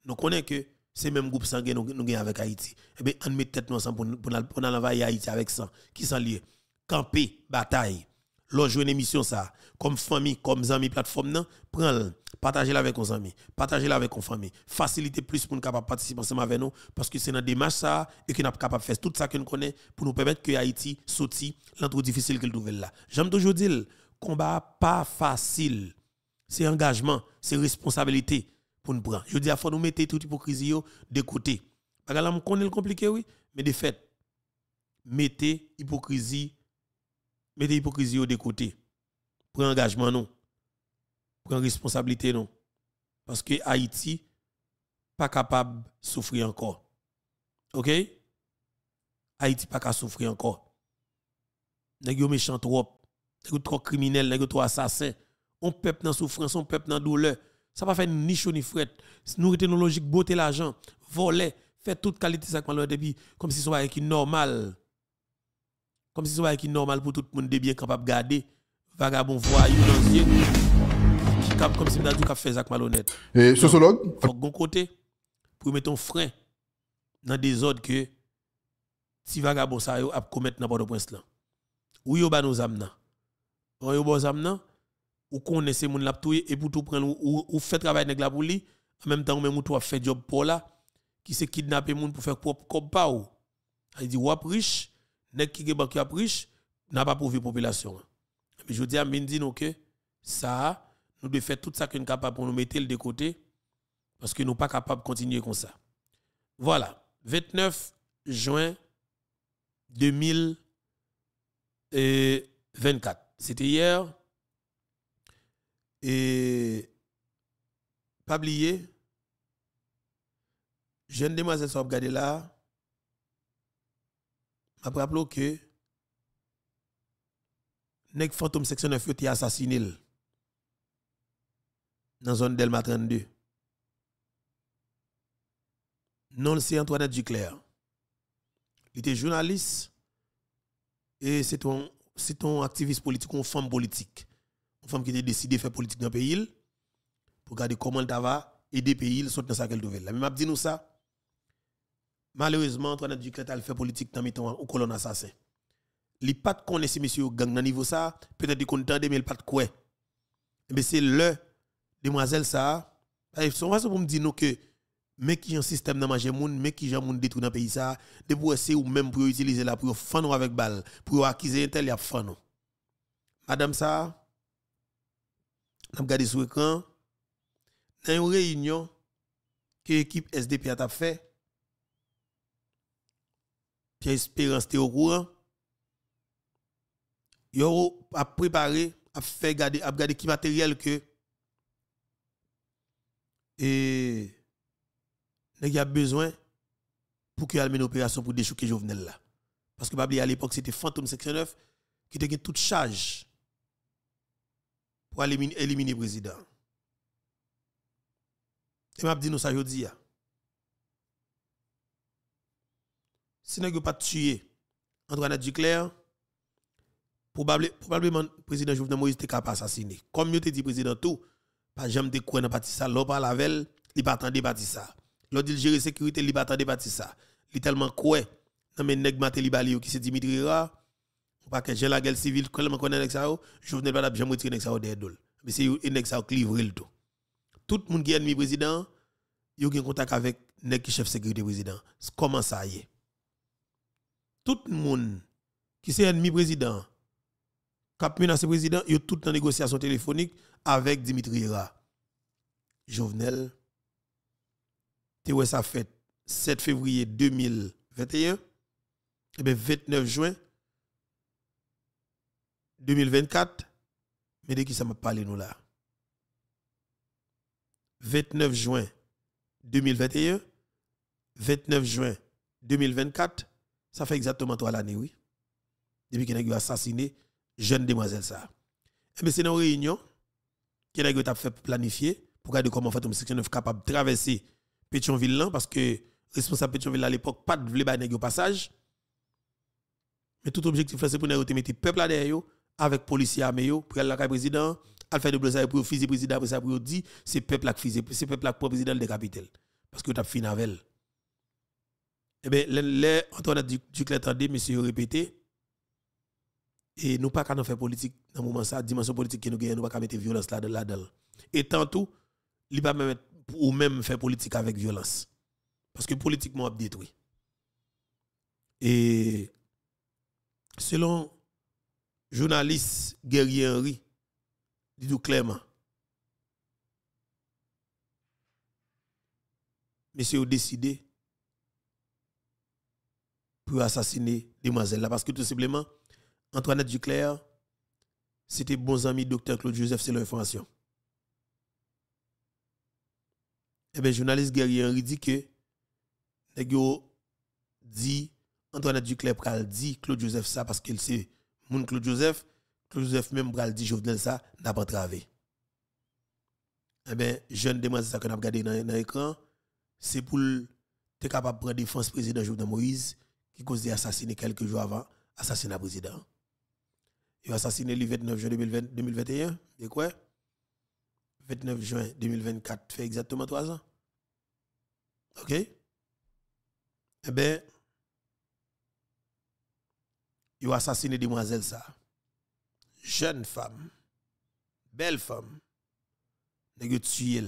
Nous connaissons que c'est même groupe sanguin nous nous avec Haïti. Eh bien, on met tête ensemble pour pour envahir Haïti avec sang qui s'en liés. Camper, bataille une émission ça, comme famille, comme amis, plateforme, non, prends-le, partagez-le avec vos amis, partagez-le avec vos familles, facilitez plus pour nous capables participer ensemble avec nous, parce que c'est dans démarche ça, et qu'on nous capable de faire tout ça que nous connaissons pour nous permettre que Haïti sorti l'entrée difficile qu'il trouve là. J'aime toujours dire, combat pas facile, c'est engagement, c'est responsabilité pour nous prendre. Je dis, à faut nous mettez toute hypocrisie de côté. Parce que là, le compliqué, oui, mais de fait, mettez hypocrisie mettez l'hypocrisie de côté. Prenez engagement, non. Prenez responsabilité, non. Parce que Haïti pas capable de souffrir encore. OK? Haïti pas capable de souffrir encore. Nèg yo méchant trop, N'est-ce trop criminel, nèg trop assassin. On peuple dans souffrance, on peuple dans douleur. Ça va faire ni chaud ni fret. Nous nos logique botter l'argent, voler, faire toute qualité ça comme si c'était normal. Comme si c'était normal pour tout le monde de bien capable de garder vagabond voyou l'ancien qui cap comme si on a tout fait ça malhonnête. Et sociologue faut bon côté pour mettre un frein dans des ordres que si vagabond ça yo a commettre n'importe prince là. Ou yo ba nos amna. Ou yo ba nos amna ou connaît ces moun l'a touye et pour tout prendre ou, ou fait travail nèg la pour lui en même temps même ou toi fait job pour là qui s'est kidnapper moun pour faire propre comme pas ou. Il dit ou riche nèg qui a riche n'a pas prouvé population. Mais je dis à Mindi ça nous devons faire tout ça que nous capable pour nous mettre de côté parce que nous pas capables de continuer comme ça. Voilà, 29 juin 2024. C'était hier. Et pas oublier, jeune demoiselle, soit regardé là, je rappelle que un Fantôme Section 9 été assassiné dans la zone Delma 32. Non, c'est Antoinette Duclair. Il était journaliste et c'est un, activiste politique, une femme politique. Une femme qui a décidé de faire politique dans le pays pour regarder comment elle va aider le pays, sortir dans sa nouvelle. Mais je dit ça. Malheureusement, Antoine tu a fait politique dans temps ou colonne assassin. Il pas de connaître monsieur, monsieur gang dans niveau ça, peut-être qu'il content mais il pas de quoi. Mais c'est le demoiselle ça. Ils sont pour me dire que mais qui un système dans manger monde, mais qui un monde détruit dans pays ça, de vous essayer ou même pour utiliser là pour fan avec balle, pour un tel y a fan. Madame ça, n'a regarder sur écran dans une réunion que l'équipe SDP a fait Pierre Espérance était au courant. Yo a préparé, a fait garder, a garder qui matériel que et il a besoin pour qu'il y ait une opération pour déchouquer Jovenel là. Parce que à l'époque c'était Fantôme 59 qui était toute charge pour éliminer, le président. Et m'a dit nous ça aujourd'hui. si nous pas tué Antoine Duclerc, probablement probablement président Jovenel Moïse était capable assassiner. Comme il te dit président tout, pas jamais de quoi dans parti ça, l'on parle avec elle, il pas attendre parti ça. L'on dit gérer sécurité, il pas attendre parti ça. Il tellement quoi dans mes nèg maté qui c'est Dimitri Ra, pas que j'ai la guerre civile, quand on connaît avec ça, Jovenel pas jamais retirer avec ça derrière Mais c'est nèg ça clivrer le tout. Tout le monde qui est ennemi président, il a un contact avec nèg qui chef sécurité président. Comment ça y est tout le monde qui est ennemi président, cap ce président, il y a toute la négociation téléphonique avec Dimitri Ra. Jovenel, vois sa fait 7 février 2021, et bien 29 juin 2024, mais de qui ça m'a parlé nous là? 29 juin 2021, 29 juin 2024, ça fait exactement trois années, oui. Depuis qu'il a assassiné jeune demoiselle ça. Et eh c'est dans une réunion qu'il a fait planifier pour regarder comment on 69 capable de traverser Pétionville parce que responsable Pétionville à l'époque pas de voulait pas passage. Mais tout objectif c'est pour nous mettre peuple là derrière avec policiers armés pour aller la président Alfred de Blosa pour le président pour ça pour dire c'est peuple qui c'est peuple là président de capitale parce que tu as fini avec elle. Eh bien, l'Antoine Antoine Duclet a dit, monsieur, répété, et nous pas qu'à nous faire politique, dans le moment ça, dimension politique qui nous gagne, nous pas qu'à mettre violence là-dedans. Et tantôt, il pas même ou même faire politique avec violence. Parce que politiquement, on détruit. Et selon journaliste Guerrier Henry, dit clairement, monsieur, décidez pour assassiner demoiselle là. Parce que tout simplement, Antoinette Duclair c'était bon ami docteur Claude Joseph, c'est l'information. Eh bien, journaliste guerrier Henri dit que, dit, Antoinette Duclerc pral dit Claude Joseph ça parce qu'elle sait, mon Claude Joseph, Claude Joseph même pral dit Jovenel ça, n'a pas travaillé. Eh bien, jeune demoiselle ça qu'on a regardé dans, l'écran, c'est pour être capable de prendre défense président Jovenel Moïse qui cause assassiné quelques jours avant assassinat président. Il a assassiné le 29 juin 2021, De quoi 29 juin 2024, fait exactement trois ans. OK Eh bien, il a assassiné demoiselle ça. Jeune femme, belle femme, a tué.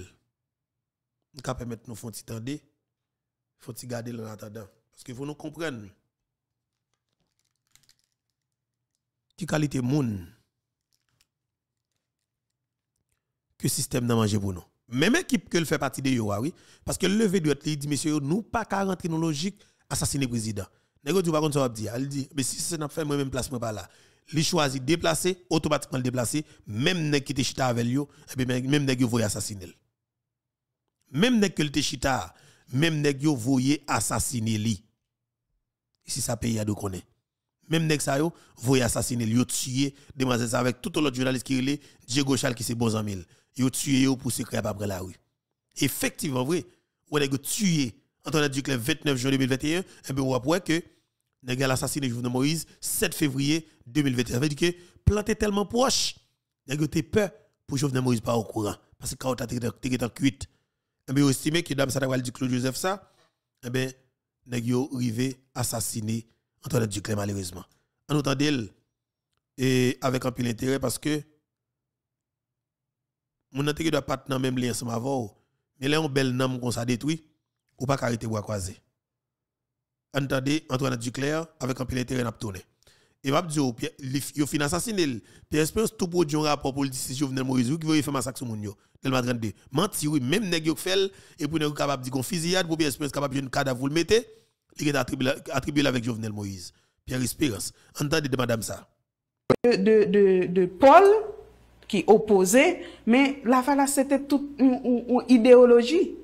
Nous permettre nous font garder en attendant parce que vous nous comprendre Qui qualité moun que système n'a mangé pour nous. Même équipe que le fait partie de yo, ah oui. Parce que le levé doit être dit, monsieur, nous pas qu'à rentrer dans logique assassiner président. Nego du ça dire. Elle dit, mais si c'est n'a fait moi-même placement pas là. Li choisi déplacer, automatiquement déplacer, même nèg qui te chita avec lui, eh même nèg yo voyait assassiner. Même nèg qui le chita, même nèg yo voyait assassiner lui. Ici ça pays a de connaître même nèg ça yo voyez assassiner yo tuer demoiselle ça avec tout l'autre journaliste qui relé Diego Chal qui c'est bon zamil yo tué yo pour se créer après la rue effectivement vrai ou nèg tué Antoine que le 29 juin 2021 et eh bien on que nèg assassiné de Moïse 7 février 2021 ça veut dire que planté tellement proche nèg t'es peur pour Jovenel Moïse pas au courant parce que quand t'as été en cuite et eh bien estimé que dame ça dit Claude Joseph ça et eh bien nèg yo rivé assassiné Antoine Duclair malheureusement. En autant d'elle, et avec un peu d'intérêt parce que mon intérêt doit pas être même lien ensemble avant. Mais là, on bel nom qu'on ça détruit, ou pas carité bois croiser. Entendez, Antoinette Duclair, avec un peu d'intérêt, n'a pas tourné. Et va dire, il fin assassiné. Pierre Espérance, tout dire un rapport pour le si Jovenel Moïse, qui veut faire massacre sur mon yo. m'a 32. Menti, oui, même nèg qui fait, et pour nèg capable de dire qu'on fusillade, pour bien capable de un cadavre, vous le mettez il est attribué avec Jovenel Moïse, Pierre Espérance. Entendez de madame ça. De, Paul, qui opposait, mais la valace c'était toute une, idéologie.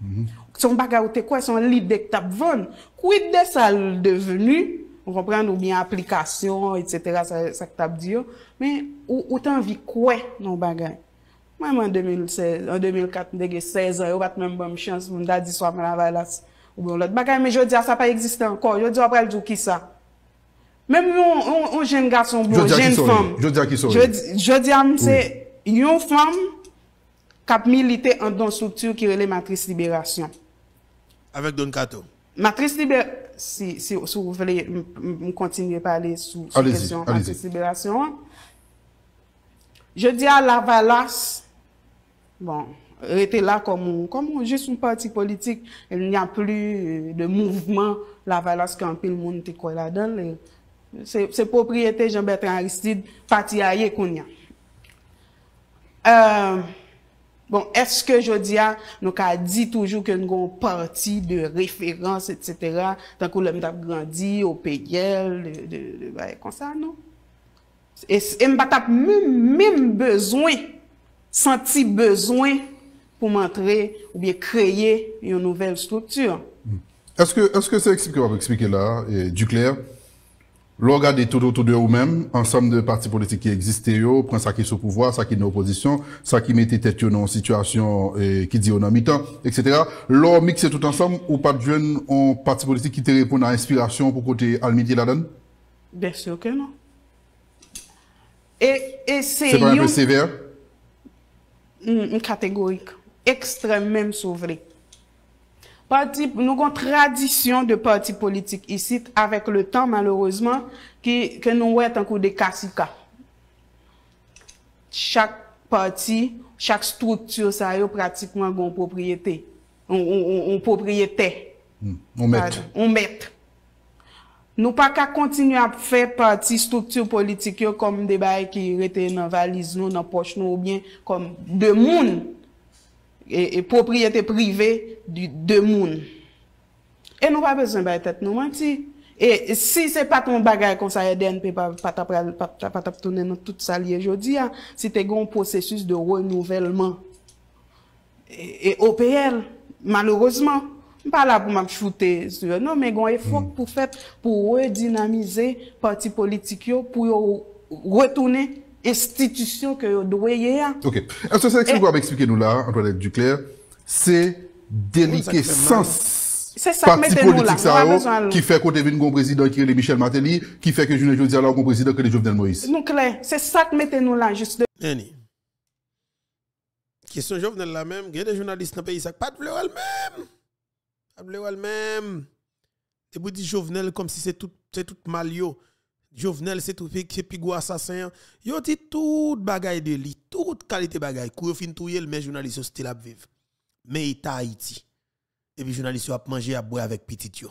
Mm -hmm. Son bagaille, quoi, son l'idée que quest Quid de ça devenu, On comprenez, ou bien application, etc., ça, ça que t'as dit, oh. mais autant vie quoi, non bagarre. Moi, en 2016, en 2004, j'ai 16 ans, je pas même bonne chance, je me dit, soir, la valasse. Ou bon lot bagay, men yo diya sa pa eksiste anko. Yo diya apre al djou ki sa. Men bon, ou jen gason bon, jen fom. Yo diya ki son yon. Yo diya mse, yon fom kap milite an don struktur ki rele matris liberasyon. Avek don kato. Matris liberasyon. Si ou vle, m kontinye pale sou. Alezi, alezi. Matris liberasyon. Yo diya la valas. Bon. Bon. rete la komon. Komon, jis un pati politik, el n'ya pli euh, de mouvman la valas ki an pil moun te kwa la don. Se popriyete jen betran ristid, pati aye kon n'ya. Euh, bon, eske jodia nou ka di toujou ke nou goun pati de referans, et cetera, tankou lèm tap grandi, opè gèl, kon sa, nou. E mba tap mèm mèm bezouen, santi bezouen, pour montrer ou bien créer une nouvelle structure. Hmm. Est-ce que est-ce que c'est expliqué, expliquer là, du clair, est tout autour de vous-même, ensemble de partis politiques qui existaient, prend ça qui est au pouvoir, ça qui est dans l'opposition, ça qui mettait tête dans une situation et qui dit on a mi-temps, etc. L'on mixé tout ensemble ou pas de jeunes en parti politique qui te répond à inspiration pour côté Almidi la donne Bien sûr que non. Et, c'est... C'est pas un peu sévère? Hmm, catégorique. ekstrem mèm sou vre. Nou kon tradisyon de parti politik isi avèk le tan malouzman ke nou wè tan kou de kasi ka. Chak parti, chak struktur sa yo pratikman goun propriété. Goun propriété. Goun hmm, mèt. Nou pa ka kontinu ap fè parti struktur politik yo kom mde bay ki yon rete nan valiz nou, nan poch nou ou bien kom de moun. e propriyete prive di demoun. E nou pa bezon ba etet nou man ti. E si se pat moun bagay kon sa yedenn pe pat ap tounen nou tout sa liye jodi, si te gon prosesus de renouvellman e OPL, malourezman, mpa la pou man choute, non, men gon efok pou fet pou redinamize parti politik yo pou yo retounen institution que vous avoir. Ok. Est-ce que c'est ce que vous m'expliquer nous là, Antoinette Duclair? c'est déliquescence. C'est ça Parti politique ça, oh, qui fait qu'on devine un président qui est Michel Martelly, qui fait que ne Jodis dire un président que les Jovenel Moïse. Non, clair, c'est ça que mettez nous là, juste de... Annie. Question Jovenel là même, il y a des journalistes dans le pays, ça pas de fleur elle-même. Pas de fleur même Et vous dites Jovenel comme si c'est tout, tout mal Jovenel tout fait, que Pigou assassin. Yo dit tout bagay de lit toute qualité bagay. Kou fin touye le mais journaliste yo still vivre. Mais il Haïti. Et puis journaliste yo a mangé a boire avec petit yo.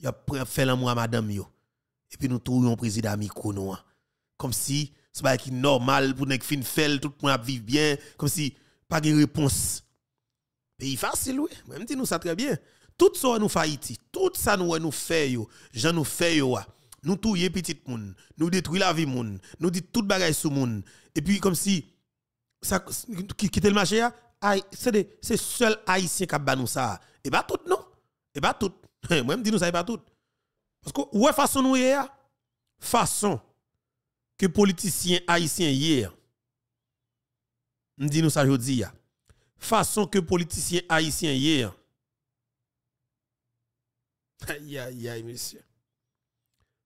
Yo a fait l'amour à madame yo. Et puis nous trouvons président noua. Comme si bagay pas normal pour nek fin fèl, tout le monde vivre bien comme si pas de réponse. Pays facile oui, même dit nous ça très bien. Tout ça nous fait Haïti, tout ça nous nous fait yo, je nous fait yo nous touillons petit monde, nous détruisons la vie monde, nous dit tout bagaille sur monde. Et puis comme si ça quitter le marché c'est les seul haïtien qui a nous ça. Et pas tout non. Et pas tout. Moi je dis nous ça pas tout. Parce que ouais façon nous hier façon que politiciens haïtiens hier me dis nous ça aujourd'hui façon que politiciens haïtiens hier aïe aïe aïe monsieur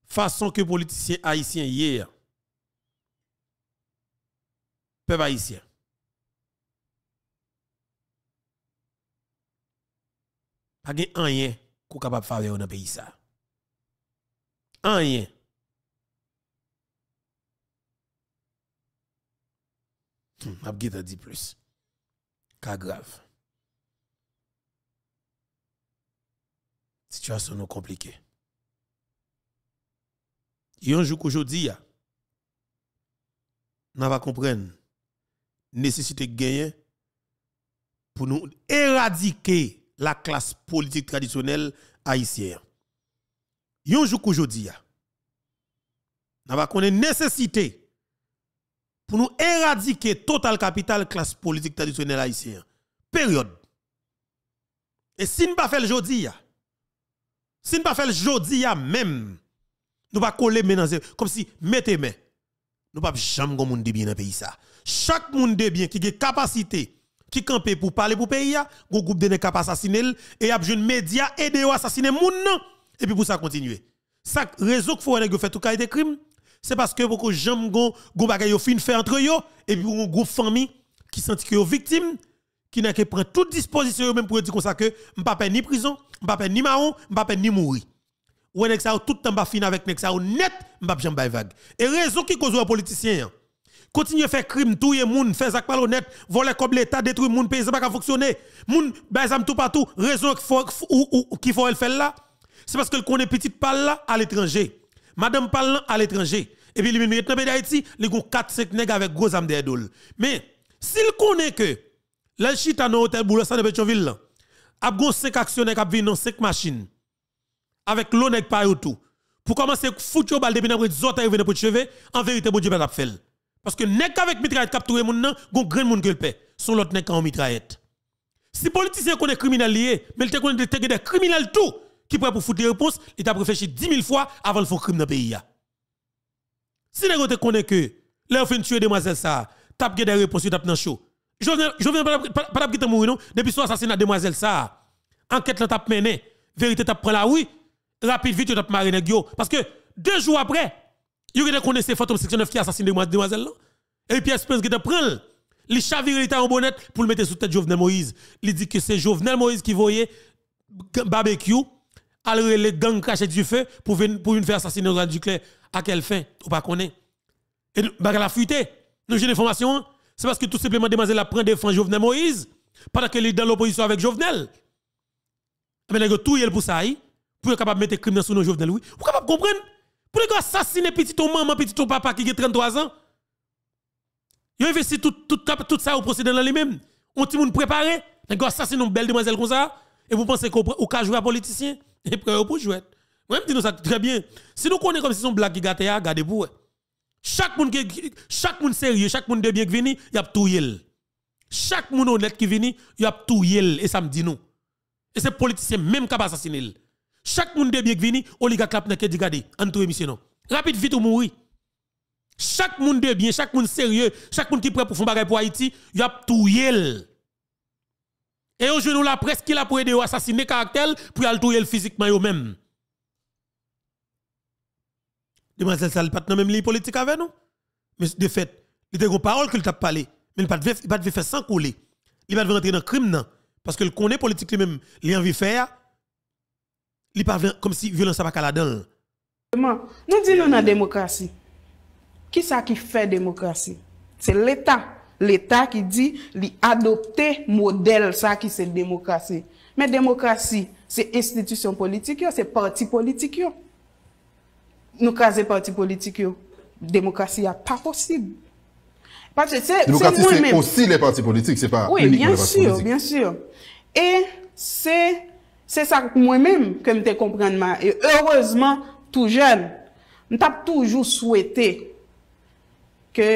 façon que politicien haïtien hier, peuple haïtien. Pas de rien qu'on capable de faire dans pays ça. Rien. Je hum, vais dit plus. Ka grave. Situation nous compliquée. Yon un jour qu'aujourd'hui, nous va comprendre nécessité de gagner pour nous éradiquer la classe politique traditionnelle haïtienne. Un jour qu'aujourd'hui, nous va connaître nécessité pour nous éradiquer total capital classe politique traditionnelle haïtienne. Période. Et si nous ne pas le jodi, si nous ne pas fait le jodi même, nous pas coller main dans comme si mettez main. Nous pas jamais gon monde de bien dans pays ça. Chaque monde de bien qui a capacité qui campe pour parler pour pays a, un groupe de nèg capable assassiner et a jeune média aider à assassiner moun et puis pour ça continuer. Ça réseau qu'il faut nèg fait tout cas de crime, c'est parce que beaucoup jamais gon gon bagay yo fin fait entre eux et puis un groupe famille qui sentit que yo victime qui n'a que prend toute disposition même pour dire comme ça que m'pa ni prison, m'pa ni marron, m'pa ni mourir. Ou exa ça tout le temps bah, fin avec nek ça net bah, jambe bay vague. Et raison qui cause aux politiciens hein. Continue à faire crime tout les monde faire ça pas honnête voler comme l'état détruire monde pays pas fonctionner monde bazam tout partout raison qui faut qu'il faut elle faire là c'est parce qu'elle connaît petite parle là à l'étranger madame parle à l'étranger et puis lui vient dans d'Haïti il a 4 5 nèg avec gros des derrière mais s'il connaît que l'chita dans hôtel boulot ça de il a a 5 actionnaires qui viennent dans 5 machines avec l'eau n'est pas tout. Pour commencer foutre yo balle depuis n'importe zot arrivé n'importe pour cheveux, en vérité bon Dieu pas faire. Parce que nest avec mitraillette capturer moun nan, gon grand moun que le paie. Son l'autre nèg en mitraillette. Si politicien connaît criminel lié, mais il te connaît des criminels tout qui prêt pour foutre des réponses, il t'a réfléchi 10 000 fois avant de faire crime dans le pays. Si nèg te connaît que là fait tuer demoiselle ça, t'a des réponses, t'a dans chaud. Je viens pas d'abri mourir non, depuis son assassinat demoiselle ça. Enquête là t'a mené, vérité t'a pris la oui, rapide vite, tu Parce que deux jours après, il y a connu ces section 9 qui assassiné demoiselle Et puis espèce qui te prend. les chavire il en bonnet pour le mettre sous tête Jovenel Moïse. Il dit que c'est Jovenel Moïse qui voyait barbecue aller les gangs cracher du feu pour venir pour une faire assassiner du clair à quelle fin ou pas connaît. Et elle la fuite. Nous j'ai l'information, c'est parce que tout simplement demoiselle prend défend Jovenel Moïse pendant qu'elle est dans l'opposition avec Jovenel. Mais tout est pour ça. Hein pour être capable de mettre crime dans nos jeunes, Louis. Vous capable de comprendre Pour les assassiner petit ton maman, petit ton papa qui a 33 ans, ils investi tout, tout, ça au procédé dans les mêmes. On petit monde préparé, les assassiner une belle demoiselle comme ça, et vous pensez qu'on peut jouer à politicien Et puis, euh, pour jouer. Moi, je dis ça très bien. Si nous connaissons comme si son blague qui gâté, gardez vous chaque monde chaque monde sérieux chaque monde de bien qui vient il y a tout chaque monde honnête qui vient il y a tout et ça me dit nous. et c'est politicien même qui assassiner. Chaque monde de bien vini, oligarque la qui digade, regardez, on trouve non. Rapide vite ou mourir. Chaque monde de bien, chaque monde sérieux, chaque monde qui prêt pour faire bagarre pour Haïti, y a tout Et aujourd'hui nous la presse qui la pour aider assassiner caractère pour y touyer physiquement lui même. Demoiselle ça pas même li politique avec nous. Mais de fait, il a des paroles qu'il t'a parlé, mais il pas pas faire sans couler. Il va rentrer dans crime non parce que le connaît politique lui-même, il a envie faire comme si violence pas la dedans nous disons la démocratie qui ça qui fait démocratie c'est l'état l'état qui dit li adopter modèle ça qui c'est démocratie mais démocratie c'est institution politique c'est parti politique nous le parti politique démocratie n'est pas possible parce que c'est démocratie c'est aussi les partis politiques c'est pas oui bien sûr bien sûr et c'est Se sa pou mwen mèm kem te komprenman. E heurezman, tou jen, mwen tap toujou souwete ke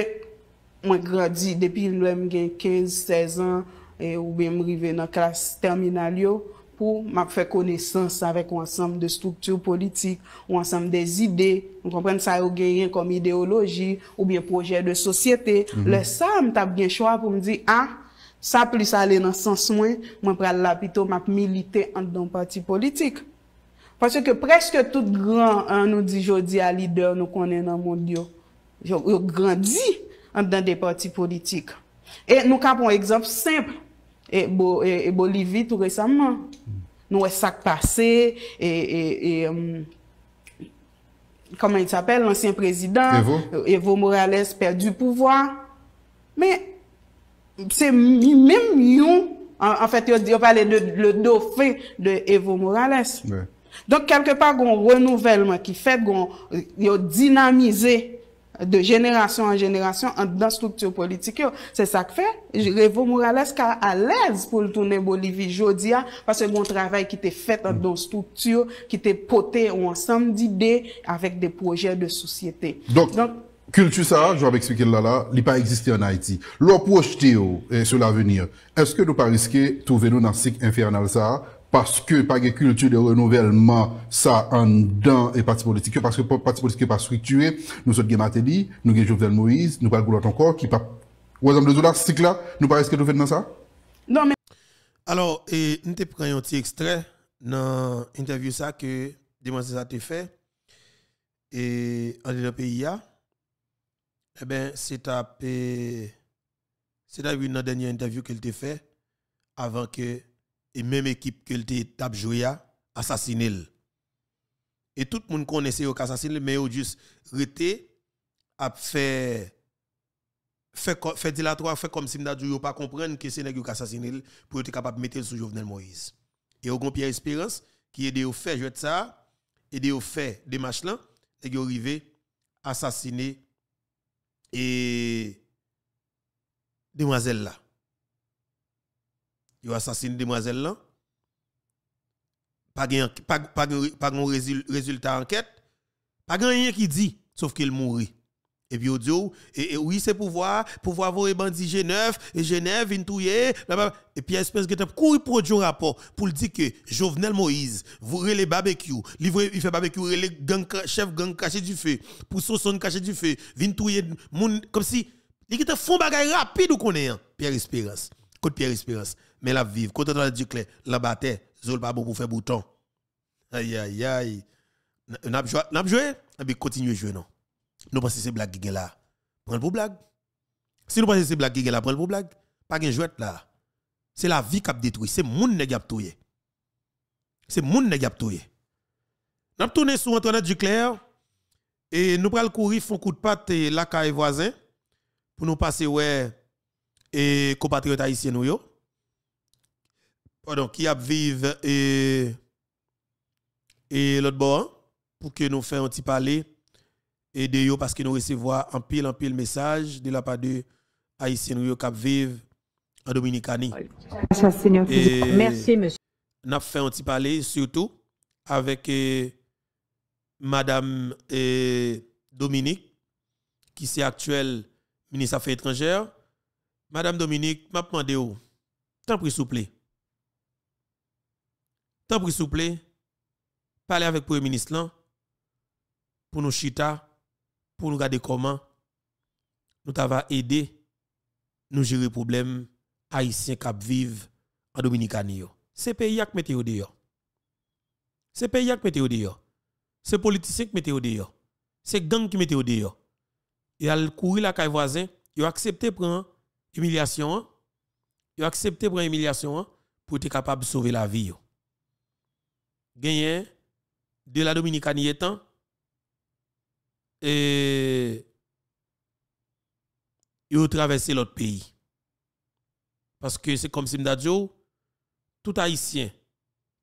mwen gradi depi mwen gen 15-16 an ou ben mriven nan klas terminal yo pou mwen fè konesans avèk wansam de struktur politik ou wansam de zide, mwen komprenman sa ou gen yon kom ideologi ou ben projè de sosyete. Le sa mwen tap gen chwa pou mwen di a, ah, Sa plis ale nan sans mwen, mwen pral lapito map milite an dan parti politik. Pwase ke preske tout gran an nou di jodi a lider nou konen nan moun yo. Yo grandi an dan de parti politik. E nou kap mwen ekzamp simple. E Bolivie tout resamman. Nou wè sak pase e... Koman yon sape? Lansyen prezident. Evo? Evo Morales, perdu pouvoi. Men... Sè mèm yon, an fèt, yon pale le do fè de Evo Morales. Donk, kelke pa, yon renouvellman ki fèt, yon dinamize de jenerasyon an jenerasyon an dan struktur politik yo. Sè sa k fè, Evo Morales ka alèz pou l'tounen Bolivie jodi an, pasè yon travèl ki tè fèt an dan struktur, ki tè potè ou ansam d'ide, avèk de projèl de souciété. Donk... Kultu sa, jow ap eksplike lala, li pa eksiste an Haiti. Lop woshte yo, eh, sou la venir, eske nou pa riske tou venou nan sik infernal sa, paske pa ge kultu de renouvellman sa an dan e pati politike, paske pati politike pa struktue, nou sot ge Mateli, nou ge Jovelle Moïse, nou pa goulot anko, ki pa... Wazam de Zoula, sik la, nou pa riske tou venou nan sa? Alors, nite preyon ti ekstre, nan interview sa, ke dimansi sa te fe, e an de la peyi ya, Eh bien, c'est à c'est une dernière interview qu'elle t'a fait avant que et même équipe qu'elle t'a joué assassiné. Et tout le monde connaissait au assassiné mais au juste a fait fait fait dilatoire fait comme si n'a pas comprendre que c'est nèg qui assassiné pour être capable de mettre sous Jovenel Moïse. Et au Pierre Espérance qui aidé au fait jouer ça et de au fait des matchs là nèg arrivé assassiner et demoiselle là. Yo assassiné demoiselle là. Pas pas pas résultat enquête. Pas rien qui dit sauf qu'il mourit. Et puis, audio, et, et oui, c'est pouvoir, pouvoir voir les bandits 9 et Genève, une et puis, espèce que tu couru pour un rapport pour dire que Jovenel Moïse, vous le barbecue, il fait barbecue, les gang, chef gang caché du feu, pour son caché du feu, Vintouye, comme si, il était font bagaille rapide ou qu'on est, Pierre Espérance, côté Pierre Espérance, mais la vive, côté a du que la bataille, zol pas bon pour faire bouton. Aïe, aïe, aïe. N'a pas joué, n'a pas joué, jouer, non. Nous pensons que c'est blague qui est là. Prends pour blague. Si nous pensons que c'est blague qui est là, prends pour blague. Pas de jouet là. C'est la vie qui a détruit. C'est le monde qui a détruit. C'est le monde qui a détruit. Nous tourné sur Internet du clair. Et nous prenons le courir, font coup de patte la caille voisin. Pour nous passer, ouais, et compatriotes haïtiens, nous, Pardon, qui a vivre et, et l'autre bord. Pour que nous fassions un petit parler de yo parce que nous recevons en pile en pile message de la part de Rio Cap vive en Dominicanie. Merci monsieur. N'a fait un petit parler surtout avec eh, madame eh, Dominique qui c'est actuelle ministre des Affaires étrangères. Madame Dominique, m'a demandé où tant s'il vous plaît. Tant pris s'il vous plaît. Parlez avec le premier ministre là pour nous chita pour nous regarder comment nous t'avons aidé nous gérer le problème haïtien qui vivent en Dominicanie. C'est pays qui mettait au dehors. C'est pays qui mettait au dehors. C'est politiciens qui mettait au dehors. C'est gang qui mettait au dehors. Et a courir la caille voisin, ils ont accepté prendre humiliation, ils hein. ont accepté prendre humiliation hein, pour être capable de sauver la vie. Gagné de la Dominicanie étant et ils traversé l'autre pays. Parce que c'est comme si Mdadjo, tout Haïtien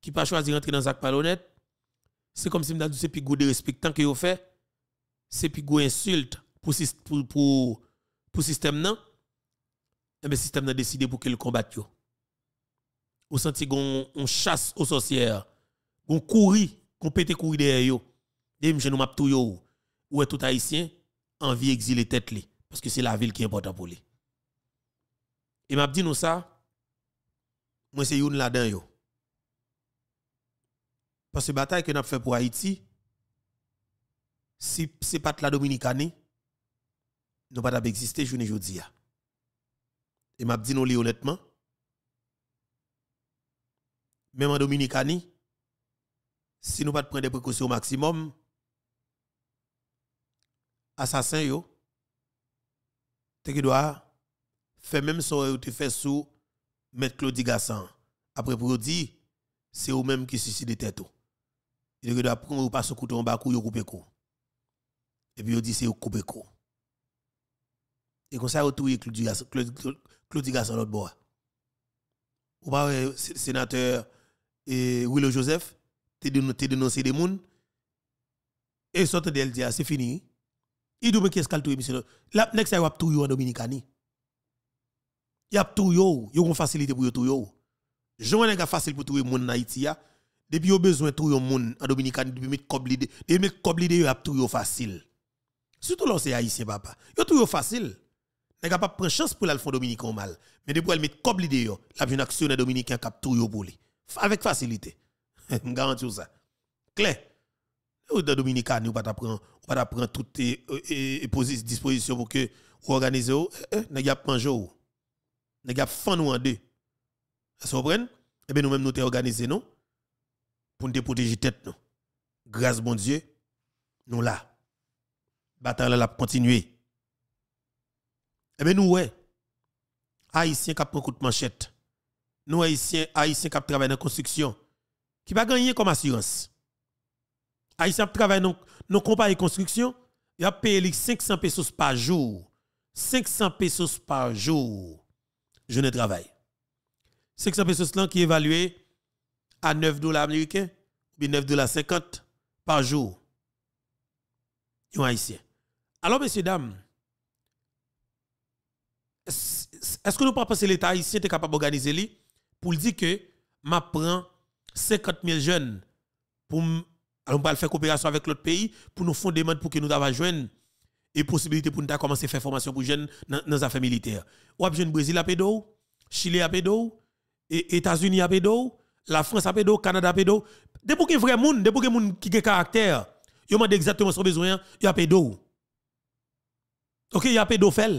qui pas choisi de rentrer dans Zach Palonnet, c'est comme si Mdadjo, c'est plus de tant que vous fait, c'est plus insulte pour pour, pour, système non. Et eh ben, système a décidé pour qu'il combatte. on senti qu'on on chasse aux sorcières, qu'on courit, qu'on pète courir derrière eux. Et eh, je nous map tout ou est tout haïtien envie exilé tête li parce que c'est la ville qui est importante pour lui. Et m'a dit nous ça moi c'est youn là yo. Parce que la bataille que nous fait pour Haïti si c'est pas la Dominicaine nous pas exister journée aujourd'hui. Et m'a dit nous honnêtement même en dominicanie si nous pas prendre des précautions au maximum assassin yo te qui doit faire même son te fait sous mettre Claudie Gassan après pour dire c'est eux même qui suicide tête il doit prendre ou son couteau en bas cou yo couper cou et puis il dit c'est au couper cou et comme ça retourner Claudie Gassan Claudie Gassan l'autre bois ou pas euh, sénateur et Willow Joseph t'es dénoncé des gens et sorte d'elle dit ah, c'est fini il doit mais qu'est-ce qu'elle monsieur? La next, il y a tout en Dominicanie. Il y a tout yo, il a une facilité pour tout yo. Jean pas facile pour tout le monde en Haïti. Depuis, il a besoin de tout le monde en Dominicanie, depuis mettre cobli de, depuis mettre cobli il a tout facile. Surtout lorsque c'est haïtien, papa. Il y a tout facile. N'est pas de prendre chance pour le fond dominicain mal. Mais depuis, elle met cobli de, il y a action dominicain qui a tout yo pour lui. Avec facilité. Je garantis ça. Claire. Ou dans Dominicaine, ou pas prendre, ou pas prendre toutes les euh, dispositions pour que vous organisez, eh, eh, Nous eh, pouvons pas mangé ou. pas en deux. Vous comprenez? Eh bien, nous-mêmes, nous t'es Pour nous protéger tête, non? Grâce, bon Dieu, nous là. Bataille là, continuer. Eh bien, nous, ouais. Haïtiens qui prennent coup de manchette. Nous, Haïtiens, Haïtiens qui travaillent dans la construction. Qui va gagner comme assurance. Haïtien travaille dans nos compagnies de construction, il a payé 500 pesos par jour. 500 pesos par jour. Je ne travaille. 500 pesos qui est évalué à 9 dollars américains ou 9 dollars 50 par jour. Un haïtien. Alors, messieurs, dames, est-ce que nous pas penser l'État haïtien est capable d'organiser pour dire que je prends 50 000 jeunes pour alors, on va faire coopération avec l'autre pays pour nous fonder pour que nous avons joindre et possibilité pour nous commencer à faire formation pour jeunes dans les affaires militaires. Ou à jeune Brésil à pédo, Chili à pédo, États-Unis a pédo, la France à pédo, Canada à pédo. Des pour vrai monde, des pour monde qui a caractère, ils demandent exactement son besoin, y a pédo. OK, il y a fait.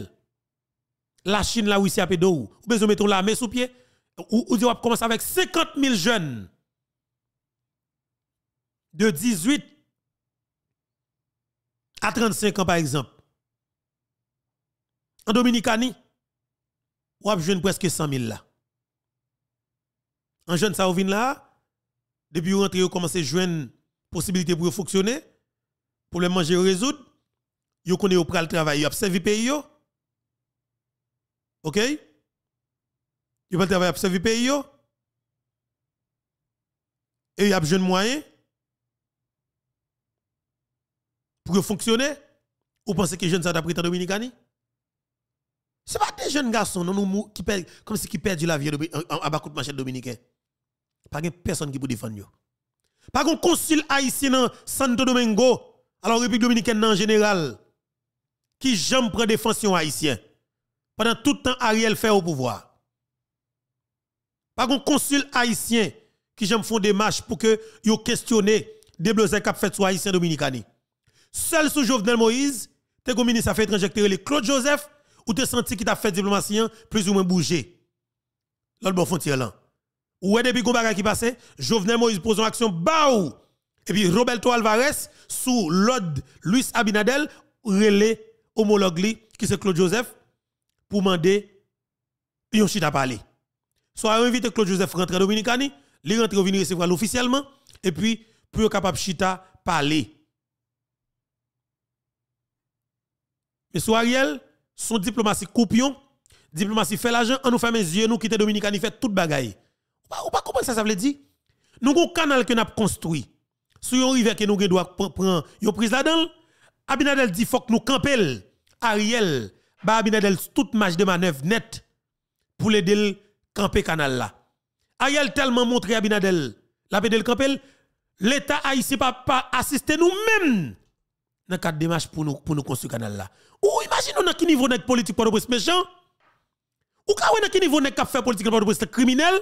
La Chine là où a à pédo. On besoin mettre main sous pied. Ou, on va commencer avec 50 000 jeunes de 18 à 35 ans, par exemple, en Dominicanie, on a de presque 100 000 là. En jeune, ça vient là. Depuis vous rentrez, vous commencez à jouer possibilité pour fonctionner. pour les manger, résoudre. Vous connaissez le pral travail, vous besoin le pays. OK? Vous pouvez travail, servi le pays. Et vous avez besoin de moyens. pour fonctionner, ou pensez que les jeunes sont pris en Dominicani? Ce n'est pas des jeunes garçons non, qui perdent, comme si qui perdent la vie à bas de machette dominicain. Pas de personne qui peut défendre. Pas un consul haïtien dans Santo Domingo, alors République dominicaine en général, qui jamais prend défense haïtien. Pendant tout le temps, Ariel fait au pouvoir. Pas un consul haïtien qui j'aime font des marches pour que vous questionnez des blousins qui fait sur haïtien dominicain. Seul sous Jovenel Moïse, tes ministre fait injecter les Claude Joseph, ou te senti qu'il t'a fait diplomatie hein, plus ou moins bouger. L'autre bon frontière là. Ou est depuis combat qui passait, Jovenel Moïse pose une action baou. Et puis Roberto Alvarez sous l'ode Luis Abinadel relé homologue qui c'est Claude Joseph pour demander yon chita parler. Soit invite Claude Joseph rentrer Dominicani, il rentre venir recevoir officiellement et puis pour capable chita parler. Mais sous Ariel, son diplomatie coupion, diplomatie fait l'argent, on nous fait les yeux, nous quitter nous il fait toute bagaille. Ou pas comprendre ça, ça veut dire? Nous avons un canal que nous avons construit. Sur un rivière que nous devons prendre, nous prise là-dedans. Abinadel dit faut que nous campions Ariel, bah Abinadel, toute match de manœuvre net pour l'aider camper canal là. Ariel tellement montré Abinadel, la pédel camper, l'État haïtien pas, pas assister nous-mêmes dans le cadre pour nous, pour nous construire canal là. Ou imaginez-vous dans quel niveau sommes politique pour nous méchant. Ou quand on a quel niveau de faire politique pour nous criminel.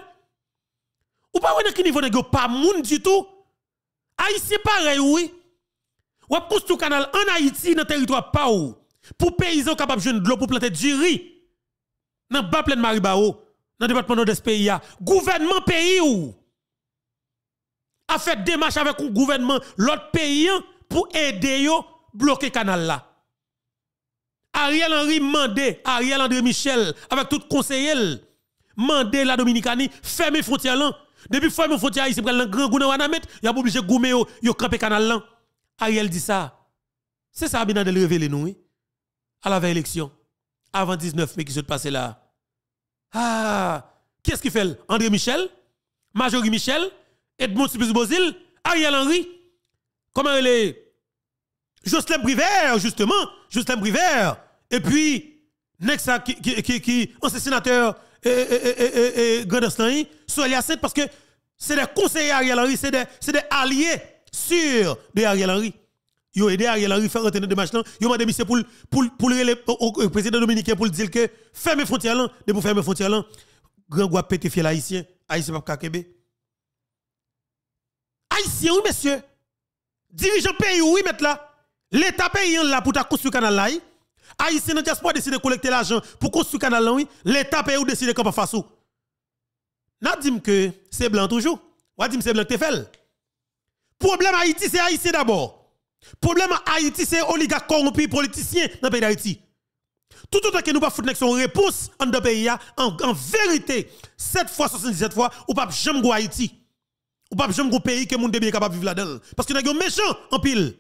Ou pas on a quel niveau de pas monde du tout. Haïtien pareil, oui. Ou a construit canal en Haïti, dans le territoire pas où. Pour paysans capables de jouer de l'eau pour planter du riz. Dans le bas plein de Maribao, dans le département de pays. pays, gouvernement pays où a fait démarche avec le gouvernement, l'autre pays, pour aider yo bloquer canal là. Ariel Henry mandé, Ariel André Michel, avec tout conseiller, mandé la Dominicanie, le frontière là. Depuis ferme frontière ici, prennent le grand goût dans Wanamet, il a obligé de il a canal là. Ariel dit ça. C'est ça, Abinadel révélé nous, à la veille élection. Avant 19 mai qui se passe là. Ah, qu'est-ce qu'il fait? André Michel, Majorie Michel, Edmond supis Bozil, Ariel Henry. Comment elle est? Jocelyn Briver, justement, Jocelyn Briver, et puis, Nexa qui, qui, qui, qui ancien sénateur, et, et, et, et sur parce que c'est des conseillers Ariel Henry, c'est des, des alliés sûrs de Ariel Henry. Ils ont aidé Ariel Henry à faire entendre de machin. Ils ont demandé pour, pour, pour le président dominicain pour dire que fermez frontières là, de pour fermer frontières là, grand goût pété fiel haïtien, haïtien kakebe. Haïtien, oui, monsieur. Dirigeant pays, oui, mettre là. L'État payant là pour ta construire canal là, Haïti n'a pas décidé de collecter l'argent pour construire canal là, l'État ou décide qu'on pas faire ça. N'a dit que c'est blanc toujours. Ou dit c'est blanc que fait. Problème Haïti c'est Haïti d'abord. Problème Haïti c'est oligarque corrompu politicien dans le pays d'Haïti. Tout autant que nous pas foutre son réponse en deux pays en, en vérité 7 fois 77 fois ou pas jamais Haïti. Ou pas jamais pays que monde bien capable de vivre là-dedans parce que nous avons méchant en pile.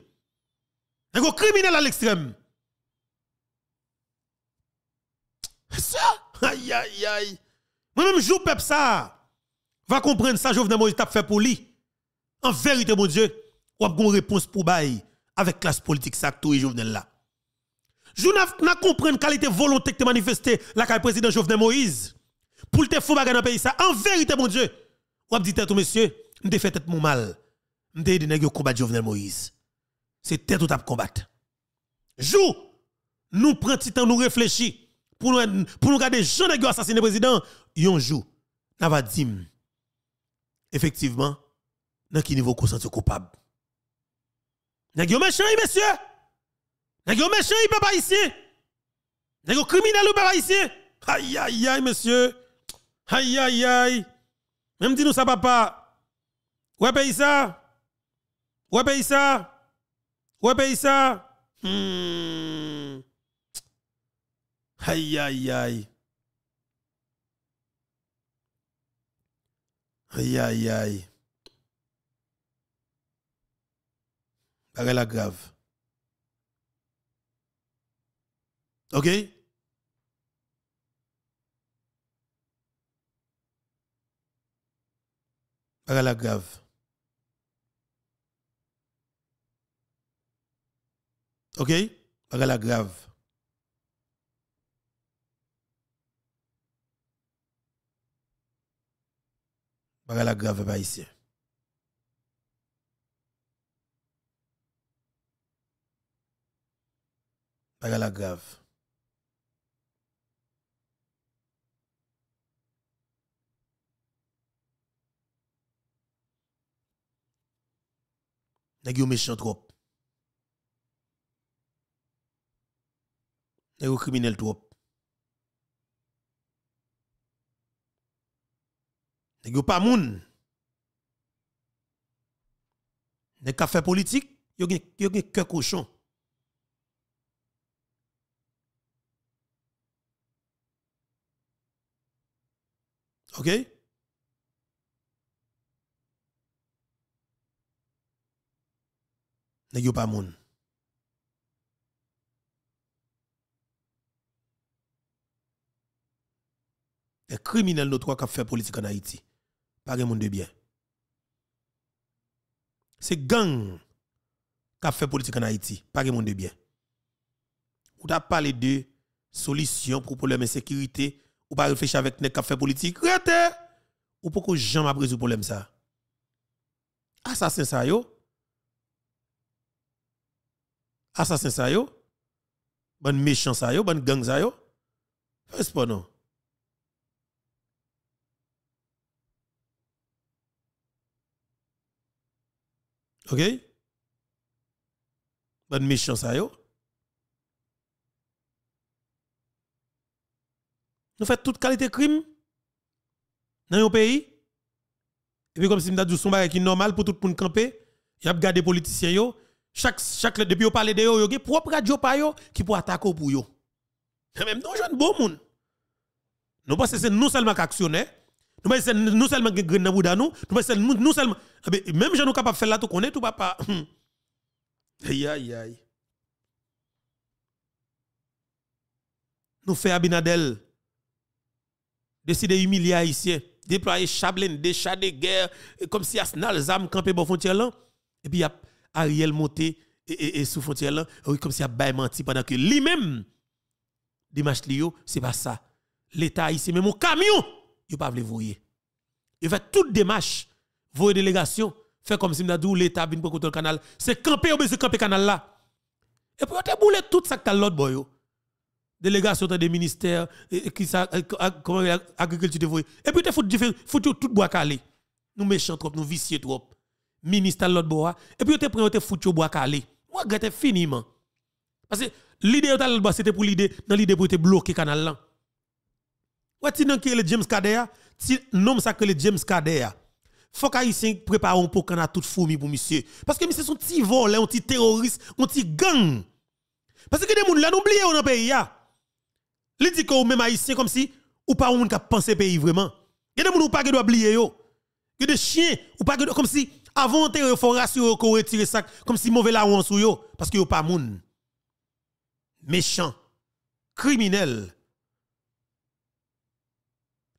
Un criminel à l'extrême. Ça, aïe, aïe, aïe. Moi-même, je peuple ça. Va comprendre ça, Jovenel Moïse, t'as fait pour lui. En vérité, mon Dieu, ou a une réponse pour bail avec classe politique, ça, tout et Jovenel là. Je n'a comprendre qualité volonté que tu manifesté la le président Jovenel Moïse pour te faire bagarre dans pays ça. En vérité, mon Dieu, ou a dit tout monsieur, m'de fait tête mon mal. M'de dit de combattre Jovenel Moïse c'est tête ou tap combattre. Jou, nous prenons petit temps, nous réfléchir pour nous, pour nous garder jeune assassiné assassiné président, yon jou, n'a va dire effectivement, dans qui niveau consentir coupable. Nègre méchant, monsieur! Nègre méchant, il papa ici! un criminel ou papa ici! Aïe, aïe, aïe, monsieur! Aïe, aïe, aïe! Même dis-nous ça, papa! Ouais, pays ça! Ouais, pays ça! Ouais, pays ça. Hmm. Aïe, aïe, aïe. Aïe, aïe, aïe. la grave. Ok? Pareil la grave. Ok? Paralak grav. Paralak grav yon e pa yise. Paralak grav. Nagyo me chan trok. nèg criminel trop pas moun pas fait politique yo gen que cochon OK n'y pas monde. Les criminels trois qui fait politique en Haïti. Pas de monde de bien. C'est gang qui fait politique en Haïti. Pas de monde de bien. Ou pas les de solution pour problème de sécurité. Ou pas réfléchir avec les qui fait politique. Rete! Ou pourquoi jamais pris le problème ça? Assassin ça yo. Assassin ça yo. Bon méchant ça yo. Bon gang ça yo. Fais pas non. OK Bonne méchance ça yo. Nous faisons toute qualité crime dans nos pays. Et puis comme si nous avons son bagage qui est normal pour tout le monde camper, y a des politiciens yo. Chaque chaque depuis on parlé de yo, a propre radio pa yo qui pour attaquer pour yo. Même nous jeunes bon monde. Nous pensons que c'est nous seulement actionnés. Hein. Nous non seulement grain dans nous, nous seulement ah, nous seulement même gens nous capable faire là tout connaît tout papa. Hmm. Aïe aïe aïe. Nous fait Abinadel décider humilier haïtien, déployer Chablin, des guerre comme si Asnal Zam campé bon frontière là et puis Ariel monté et, et, et sous frontière là ah oui comme si a bail menti pendant que lui-même Dimash lio, c'est pas ça. L'état haïtien même mon camion ne pas vouer. voyer. Il fait toute démarche, une délégation, fait comme si l'État vient pour le canal. C'est camper ou c'est camper canal là. Et puis, t'a boule tout ça que tu as l'autre boy. Délégation des ministères, qui ça, comment tu Et puis, tu foutu tout bois calé. Nous méchants trop, nous vicieux trop. ministre l'autre bois. Et puis, on t'a foutu tout bois calé. Moi, regrette finiment. Parce que l'idée de l'autre bois, c'était pour l'idée, dans l'idée pour te bloquer canal là. Ouais, tu n'as le James Kadea, tu nommes ça que le James Il Faut qu'Haïtien prépare un pokan à toute fourmi pour monsieur. Parce que monsieur sont petit volé, un petit terroriste, un petit gang. Parce que des gens là, oublié dans le pays. Ils disent que même haïtiens comme si, ou pas un qui a pensé pays vraiment. Il y a des gens qui pas oublier. Il y a des chiens, ou pas comme si, avant de faut rassurer qu'on retire ça, comme si mauvais la ou en sous yo, parce que yo pas moun. Méchant, criminel.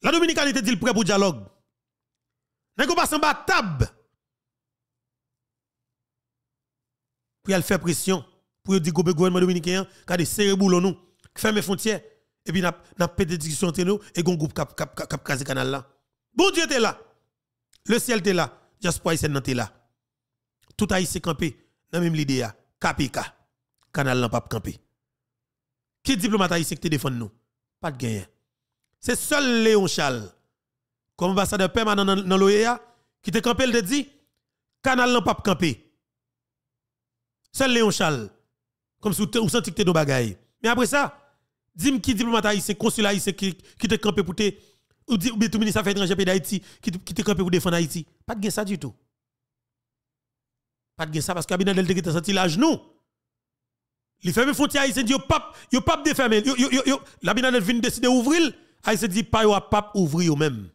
La dominicalité était-il prêt pour dialogue. nest pas en bas table? Pour elle faire pression, pour dire que le gouvernement dominicain, qui a serré boulot nous, ferme les frontières, et puis n'a pas de discussion entre nous, et qu'on groupe cap cap cap crasé canal là. Bon Dieu t'es là. Le ciel t'es là. Diaspora haïtienne t'es là. Tout s'est campé, dans même l'idée, capica, Canal n'a pas campé. Qui diplomate haïtien qui te défend nous? Pas de gain. C'est seul Léon Chal, comme ambassadeur permanent dans l'OEA, qui te campé, il te dit, canal n'a pas campé. Seul Léon Chal, comme si vous sentiez que vous bagaille. Mais après ça, dis-moi qui diplomate haïtien, consul haïtien qui, qui te campé pour te, ou bien tout ministre des Affaires d'Haïti, qui, qui te campé pour défendre Haïti. Pas de ça du tout. Pas de ça, parce que qu'Abinadel te est senti l'âge, nous. Il ferme frontière haïtienne, il pape a pas de fermer. L'Abinadel vient décider d'ouvrir. Ah, se dit pas yo pape ouvrir ou même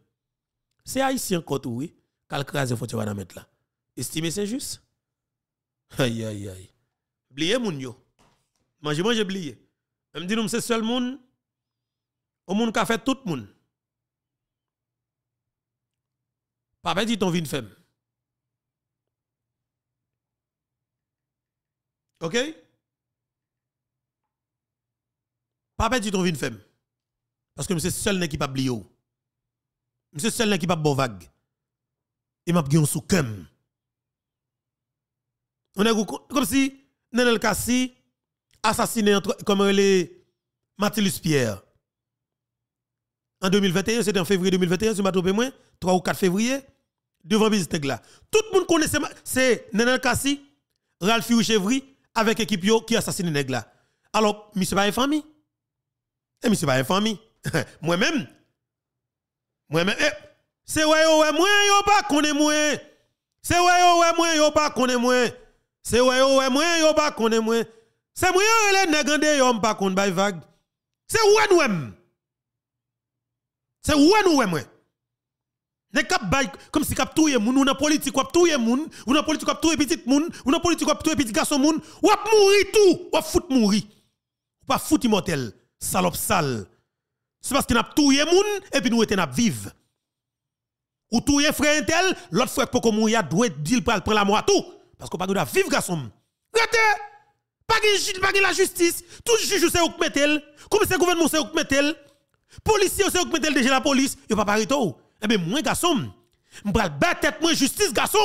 C'est haïtien contre oui, kal tu frontière va mettre là. Estimez c'est juste. Aïe aïe aïe. Blié moun yo. Mange mange blié. Même dit nous c'est seul moun au moun ka fait tout moun. Papa dit ton vin femme. OK Papa dit ton vin femme. Parce que monsieur seul qui pas oublié. M. seul qui pas bon vague. Et m'a un sous cœur. On est comme si Nenel Kassi assassiné comme les Mathilus Pierre. En 2021, c'était en février 2021, si je ne 3 ou 4 février, devant Bis Tegla. Tout le monde connaît, c'est Nenel Kassi, Ralph Chevry, avec équipe qui assassiné Negla. Alors, monsieur pas une famille. Et eh, monsieur pas famille. Moi-même, moi-même, eh, c'est ouais, oh, ouais, moi, yo pas connaît moi. C'est ouais, oh, ouais, moi, yo pas connaît moi. C'est ouais, oh, ouais, moi, yo pas connaît moi. C'est moi, les négandés yo pas qu'on by vague. C'est ouais, nous, C'est ouais, nous, moi. Ne cap bay, comme si kap touye moun, ou nan politique wap touye moun, ou nan politique wap touye petit moun, ou nan politique wap touye petit garçon moun, wap mouri tout, wap fout mouri. Ou pas fout immortel, salope sale. C'est parce qu'il a tout moun et puis nous n'a vivre. Ou tué frère tel, l'autre frère poko mouya doit dire pour prendre la mort tout parce qu'on pas doit vivre garçon. Regardez pas de pas la justice, tout juge c'est ou mettel, comme c'est gouvernement c'est ou mettel, policier c'est ou mettel déjà la police, yo pas parito. tout. Eh ben moi garçon, m'pral battre tête moi justice garçon.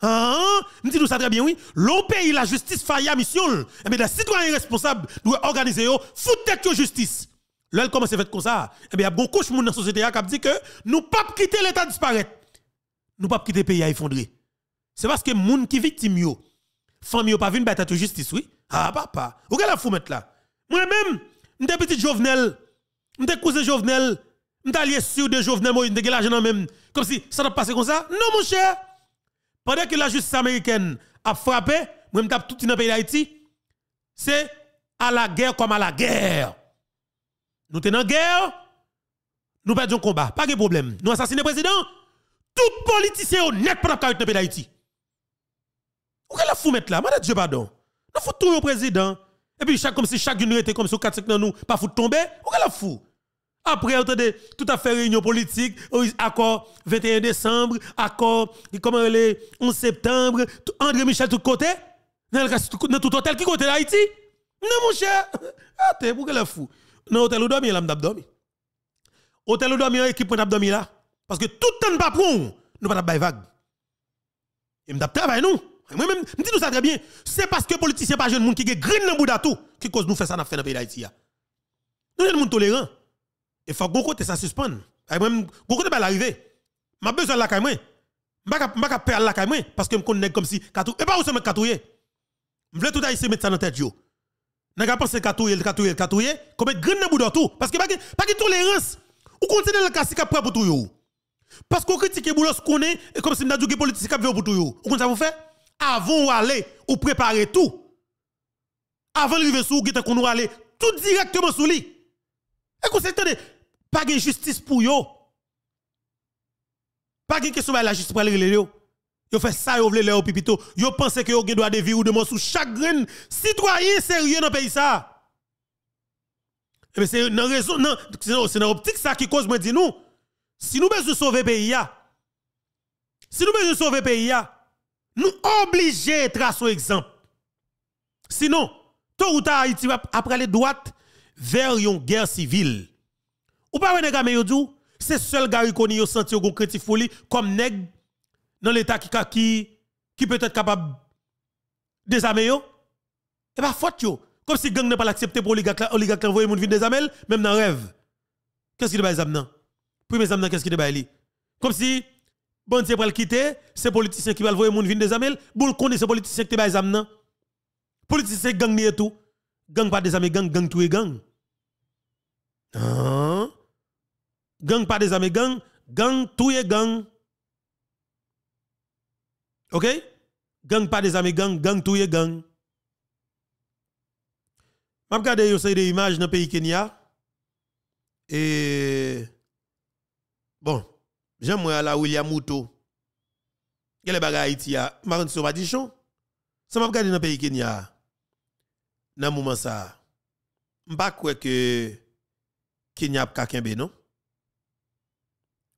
Hein? me dit nous ça très bien oui, l'on pays la justice faille à mission. Eh bien, les citoyens responsables doivent organiser yo foutre tête justice. Là, commence à faire comme ça. Eh bien, il y a beaucoup de gens dans la société qui dit que nous ne pouvons pas quitter l'État disparaître. Nous ne pouvons pas quitter le pays à effondrer. C'est parce que les gens qui victimes, les familles pas venir battre justice, oui. Ah, papa. Où est la mettre là? Moi-même, je petit Jovenel, je suis cousin Jovenel, je suis sûr de Jovenel, je suis l'argent même. Comme si ça n'a pas passé comme ça. Non, mon cher. Pendant que la justice américaine a frappé, moi-même, tout dans le pays d'Haïti, c'est à la guerre comme à la guerre. Nous sommes en guerre, nous perdons combat. Pas de problème. Nous assassinons le président. Tout politicien honnête pendant le pays d'Haïti. Où est la fou mettre là? Madame Dieu, pardon. Nous faut tout le président. Et puis, chaque, comme si chaque nous était comme si 4 dans nous, pas foutre tomber. Où est la fou? Après, tout à fait réunion politique, accord 21 décembre, accord, comment est, 11 septembre, André Michel tout côté, dans tout hôtel qui côté d'Haïti. Non, mon cher, vous ah, est la fou? Dans l'hôtel où dormi, là, m'dab dormi. Hôtel où dormi, équipe m'dab dormi là. Parce que tout le temps, pas pour nous, pas de vague. Et m'dab travail, nous. Moi-même, je dis nous ça très bien. C'est parce que les politiciens pas jeunes qui ont green dans bout d'atout qui cause nous faire ça dans le pays d'Haïti. Nous sommes tolérants. Et faut que côté ça Et Moi-même, côté pas bah, l'arrivée. M'a besoin de la caille ne M'a pas perdre la caille parce que me connais comme si ne et pas où se mettre katouye. M'vle tout haïtien mettre ça dans tête yo. N'a pas pensé katouye, katouye, katouye, comme grand nan boudou tout parce que pas pas de tolérance. Ou continuez le casser cap pour tout Parce qu'on critique qu'on connaît et comme si pas djouge politique cap pour tout yo. Ou comme ça vous fait avant ou aller ou préparer tout. Avant d'arriver sous guette qu'on aller tout directement sous lui. Et qu'on s'entende pas de justice pour yo. Pas de question de la justice pour aller Yo fait ça, yo vle le au pipito. Yo pense que yo gen droit de vivre ou de mort sous chaque grain citoyen sérieux dans pays ça. Mais eh ben, c'est dans raison non, c'est dans optique ça qui cause moi dit nous. Si nous voulons sauver pays Si nous voulons sauver pays nous obligés tracer exemple. Sinon, tôt ou tard Haïti va après les droites vers une guerre civile. Ou pas, un gars, dit, c'est seul gars qui connaît senti de critique folie comme nègre dans l'État qui, qui, qui peut être capable de désarmer, et eh pas ben, faute yo. Comme si gang n'a pas l'accepté pour oligarque, qui envoyer moun des désarmer, même dans rêve. Qu'est-ce qui Pour les mes qu'est-ce qui débat li? Comme si, bon Dieu pour le quitter, c'est politicien qui va envoyer des vin désarmer, boule connaît c'est politicien qui va examen non Politicien gang ni et tout. Gang pas désarmer, gang, gang tout et gang. Non, hein? Gang pas désarmer, gang, gang tout et gang. OK Gang pas des amis, gang, gang yé gang. Je regarde une des images dans le pays Kenya. Et. Bon, j'aime la William Mouto. Quelle est bagarre Haïti à Maron Somadichon? Ça m'a regardé dans le pays Kenya. Dans le moment ça. Je ne que Kenya a pas non?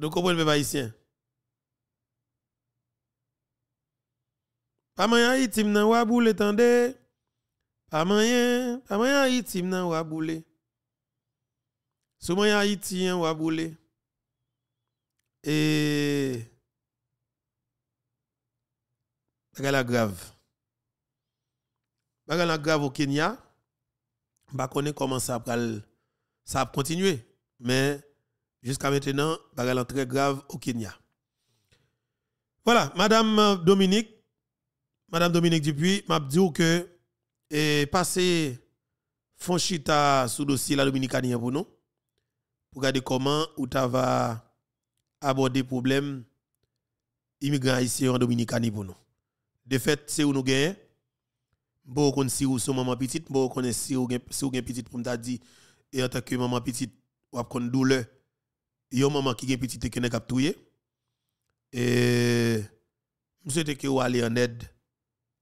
Donc on les haïtiens. Pas moyen Haïti m'nan waboule, tendez. Pas moyen, pas moyen Haïti m'nan waboule. Sou moyen Haïtien hein, waboule. Et. Bagala grave. Bagala grave au Kenya. ne bah, connaît comment ça va ça continuer. Mais. Jusqu'à maintenant, bagarre très grave au Kenya. Voilà, Madame euh, Dominique, Madame Dominique Dupuis m'a dit que et eh, passer Fonchita sous dossier la dominicanie pour nous, pour regarder comment ou va aborder problème immigrant ici en Dominicanie pour nous. De fait, c'est où nous gagnons. Bon, on si ou son maman petite, bon, on si ou si ou petite pour me dit, et eh, en tant que maman petite, ou a douleur yo maman qui est petite qui n'est capturé et c'était que vous allez en aide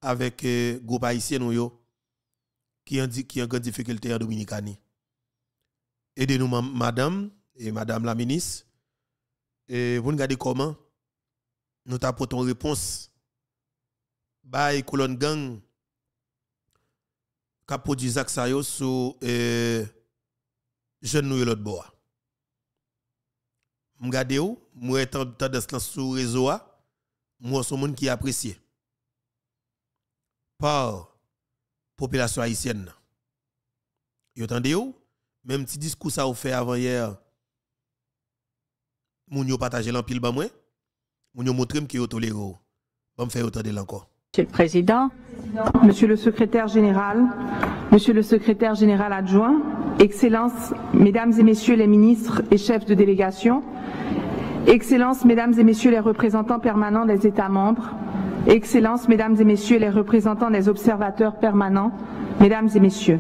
avec le groupe haïtien qui ont qui an grande difficulté en Dominicanie aidez-nous madame et madame la ministre et vous regardez comment nous t'apportons réponse by colonne gang qui produit sa yo sur e, jeune nous l'autre bois me ou, où moi tendance dans sur réseau moi son monde qui apprécié par population haïtienne yo tande où même petit discours ça fait avant hier moun yo partager l'en pile ban moi moun yo montrer que yo toléré bon faire autant de l'encore. Monsieur le Président, Monsieur le Secrétaire général, Monsieur le Secrétaire général adjoint, Excellences, Mesdames et Messieurs les ministres et chefs de délégation, Excellences, Mesdames et Messieurs les représentants permanents des États membres, Excellences, Mesdames et Messieurs les représentants des observateurs permanents, Mesdames et Messieurs.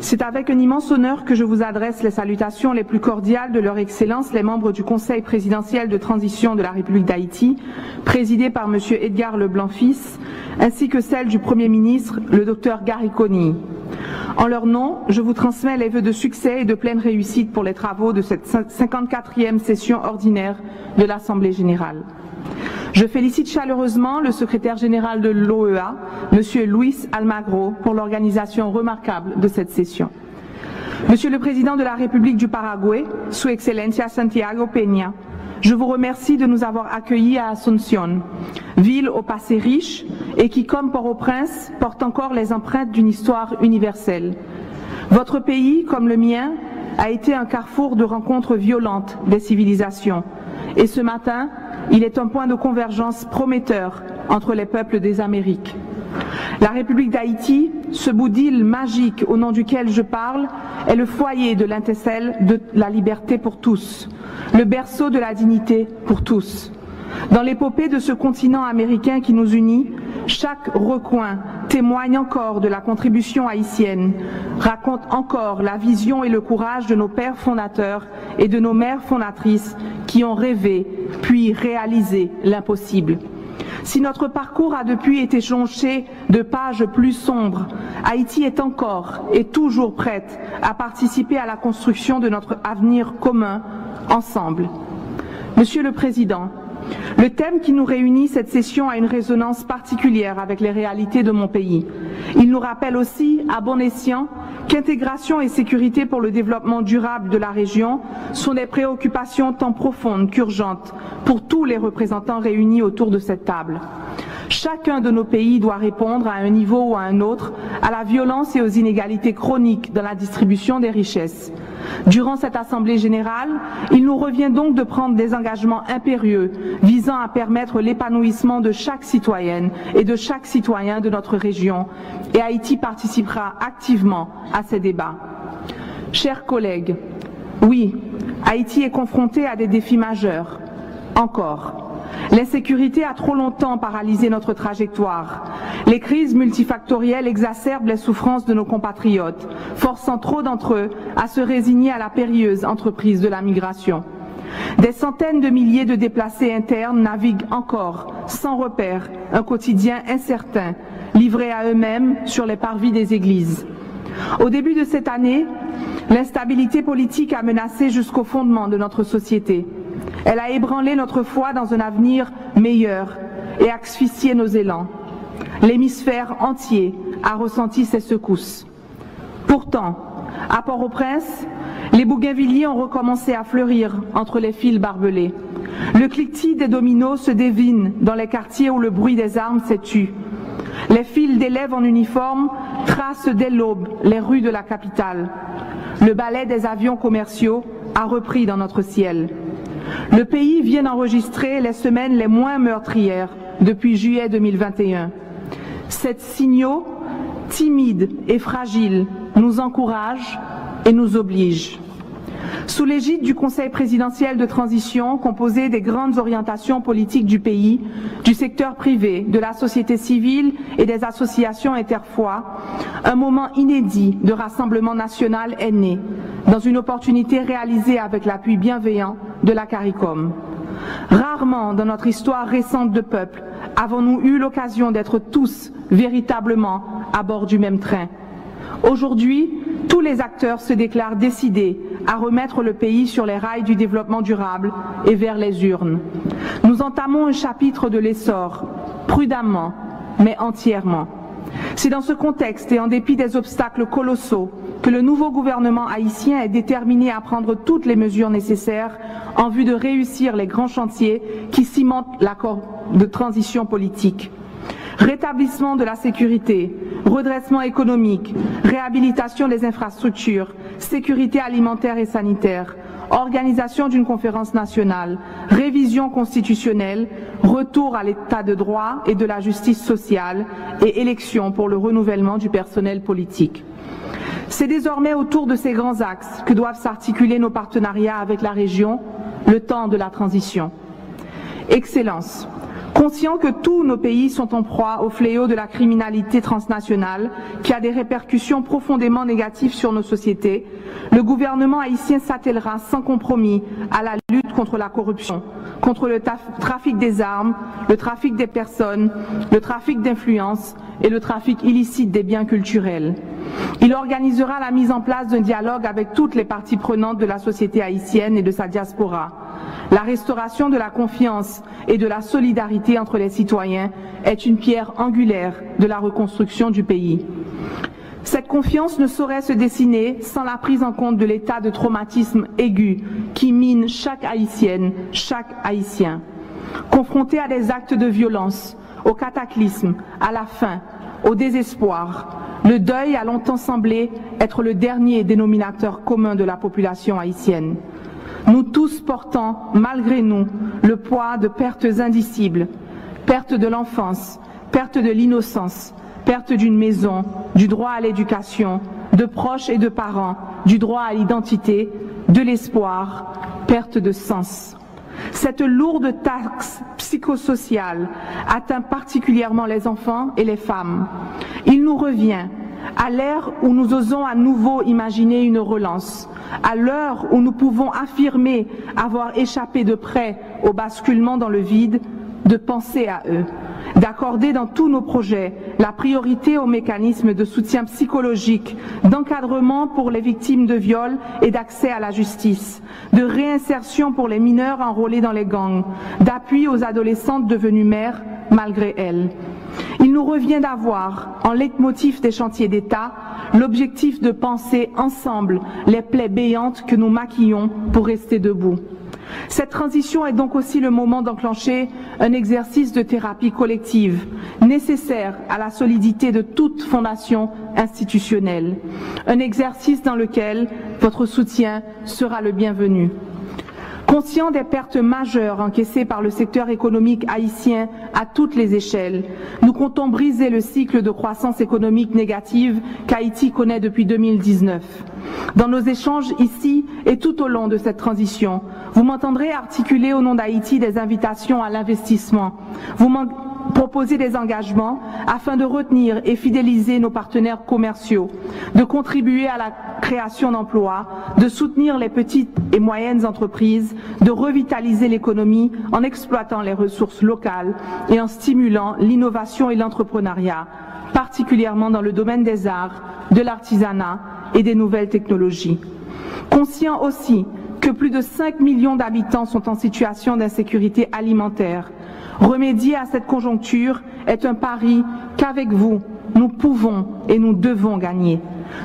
C'est avec un immense honneur que je vous adresse les salutations les plus cordiales de leur Excellence, les membres du Conseil présidentiel de transition de la République d'Haïti, présidé par M. Edgar Leblanc-Fils, ainsi que celle du Premier ministre, le Dr Gary En leur nom, je vous transmets les vœux de succès et de pleine réussite pour les travaux de cette 54e session ordinaire de l'Assemblée générale. Je félicite chaleureusement le secrétaire général de l'OEA, M. Luis Almagro, pour l'organisation remarquable de cette session. Monsieur le Président de la République du Paraguay, Su Excelencia Santiago Peña, je vous remercie de nous avoir accueillis à Asunción, ville au passé riche et qui, comme Port-au-Prince, porte encore les empreintes d'une histoire universelle. Votre pays, comme le mien, a été un carrefour de rencontres violentes des civilisations, et ce matin, il est un point de convergence prometteur entre les peuples des Amériques. La République d'Haïti, ce bout d'île magique au nom duquel je parle, est le foyer de l'intécelle de la liberté pour tous, le berceau de la dignité pour tous. Dans l'épopée de ce continent américain qui nous unit, chaque recoin témoigne encore de la contribution haïtienne, raconte encore la vision et le courage de nos pères fondateurs et de nos mères fondatrices qui ont rêvé puis réalisé l'impossible. Si notre parcours a depuis été jonché de pages plus sombres, Haïti est encore et toujours prête à participer à la construction de notre avenir commun, ensemble. Monsieur le Président, le thème qui nous réunit cette session a une résonance particulière avec les réalités de mon pays. Il nous rappelle aussi, à bon escient, qu'intégration et sécurité pour le développement durable de la région sont des préoccupations tant profondes qu'urgentes pour tous les représentants réunis autour de cette table. Chacun de nos pays doit répondre à un niveau ou à un autre à la violence et aux inégalités chroniques dans la distribution des richesses. Durant cette Assemblée générale, il nous revient donc de prendre des engagements impérieux visant à permettre l'épanouissement de chaque citoyenne et de chaque citoyen de notre région, et Haïti participera activement à ces débats. Chers collègues, oui, Haïti est confronté à des défis majeurs. Encore. L'insécurité a trop longtemps paralysé notre trajectoire. Les crises multifactorielles exacerbent les souffrances de nos compatriotes, forçant trop d'entre eux à se résigner à la périlleuse entreprise de la migration. Des centaines de milliers de déplacés internes naviguent encore, sans repère, un quotidien incertain, livrés à eux-mêmes sur les parvis des églises. Au début de cette année, l'instabilité politique a menacé jusqu'au fondement de notre société. Elle a ébranlé notre foi dans un avenir meilleur et asphyxié nos élans. L'hémisphère entier a ressenti ses secousses. Pourtant, à Port-au-Prince, les bougainvilliers ont recommencé à fleurir entre les fils barbelés. Le cliquetis des dominos se devine dans les quartiers où le bruit des armes s'est tu. Les fils d'élèves en uniforme tracent dès l'aube les rues de la capitale. Le ballet des avions commerciaux a repris dans notre ciel. Le pays vient d'enregistrer les semaines les moins meurtrières depuis juillet 2021. Ces signaux timide et fragile nous encourage et nous obligent. Sous l'égide du Conseil présidentiel de transition, composé des grandes orientations politiques du pays, du secteur privé, de la société civile et des associations interfois, un moment inédit de rassemblement national est né, dans une opportunité réalisée avec l'appui bienveillant de la CARICOM. Rarement dans notre histoire récente de peuple avons-nous eu l'occasion d'être tous véritablement à bord du même train. Aujourd'hui, tous les acteurs se déclarent décidés à remettre le pays sur les rails du développement durable et vers les urnes. Nous entamons un chapitre de l'essor, prudemment, mais entièrement. C'est dans ce contexte et en dépit des obstacles colossaux que le nouveau gouvernement haïtien est déterminé à prendre toutes les mesures nécessaires en vue de réussir les grands chantiers qui cimentent l'accord de transition politique. Rétablissement de la sécurité, redressement économique, réhabilitation des infrastructures, sécurité alimentaire et sanitaire, organisation d'une conférence nationale, révision constitutionnelle, retour à l'état de droit et de la justice sociale et élections pour le renouvellement du personnel politique. C'est désormais autour de ces grands axes que doivent s'articuler nos partenariats avec la région, le temps de la transition. Excellence, Conscient que tous nos pays sont en proie au fléau de la criminalité transnationale qui a des répercussions profondément négatives sur nos sociétés, le gouvernement haïtien s'attellera sans compromis à la lutte contre la corruption, contre le trafic des armes, le trafic des personnes, le trafic d'influence et le trafic illicite des biens culturels. Il organisera la mise en place d'un dialogue avec toutes les parties prenantes de la société haïtienne et de sa diaspora la restauration de la confiance et de la solidarité entre les citoyens est une pierre angulaire de la reconstruction du pays. Cette confiance ne saurait se dessiner sans la prise en compte de l'état de traumatisme aigu qui mine chaque haïtienne, chaque haïtien. Confronté à des actes de violence, au cataclysme, à la faim, au désespoir, le deuil a longtemps semblé être le dernier dénominateur commun de la population haïtienne nous tous portant, malgré nous, le poids de pertes indicibles, perte de l'enfance, perte de l'innocence, perte d'une maison, du droit à l'éducation, de proches et de parents, du droit à l'identité, de l'espoir, perte de sens. Cette lourde taxe psychosociale atteint particulièrement les enfants et les femmes. Il nous revient à l'ère où nous osons à nouveau imaginer une relance, à l'heure où nous pouvons affirmer avoir échappé de près au basculement dans le vide, de penser à eux, d'accorder dans tous nos projets la priorité aux mécanismes de soutien psychologique, d'encadrement pour les victimes de viol et d'accès à la justice, de réinsertion pour les mineurs enrôlés dans les gangs, d'appui aux adolescentes devenues mères malgré elles. Il nous revient d'avoir, en leitmotiv des chantiers d'État, l'objectif de penser ensemble les plaies béantes que nous maquillons pour rester debout. Cette transition est donc aussi le moment d'enclencher un exercice de thérapie collective nécessaire à la solidité de toute fondation institutionnelle, un exercice dans lequel votre soutien sera le bienvenu. Conscient des pertes majeures encaissées par le secteur économique haïtien à toutes les échelles, nous comptons briser le cycle de croissance économique négative qu'Haïti connaît depuis 2019. Dans nos échanges ici et tout au long de cette transition, vous m'entendrez articuler au nom d'Haïti des invitations à l'investissement proposer des engagements afin de retenir et fidéliser nos partenaires commerciaux, de contribuer à la création d'emplois, de soutenir les petites et moyennes entreprises, de revitaliser l'économie en exploitant les ressources locales et en stimulant l'innovation et l'entrepreneuriat, particulièrement dans le domaine des arts, de l'artisanat et des nouvelles technologies. Conscient aussi que plus de 5 millions d'habitants sont en situation d'insécurité alimentaire, Remédier à cette conjoncture est un pari qu'avec vous, nous pouvons et nous devons gagner.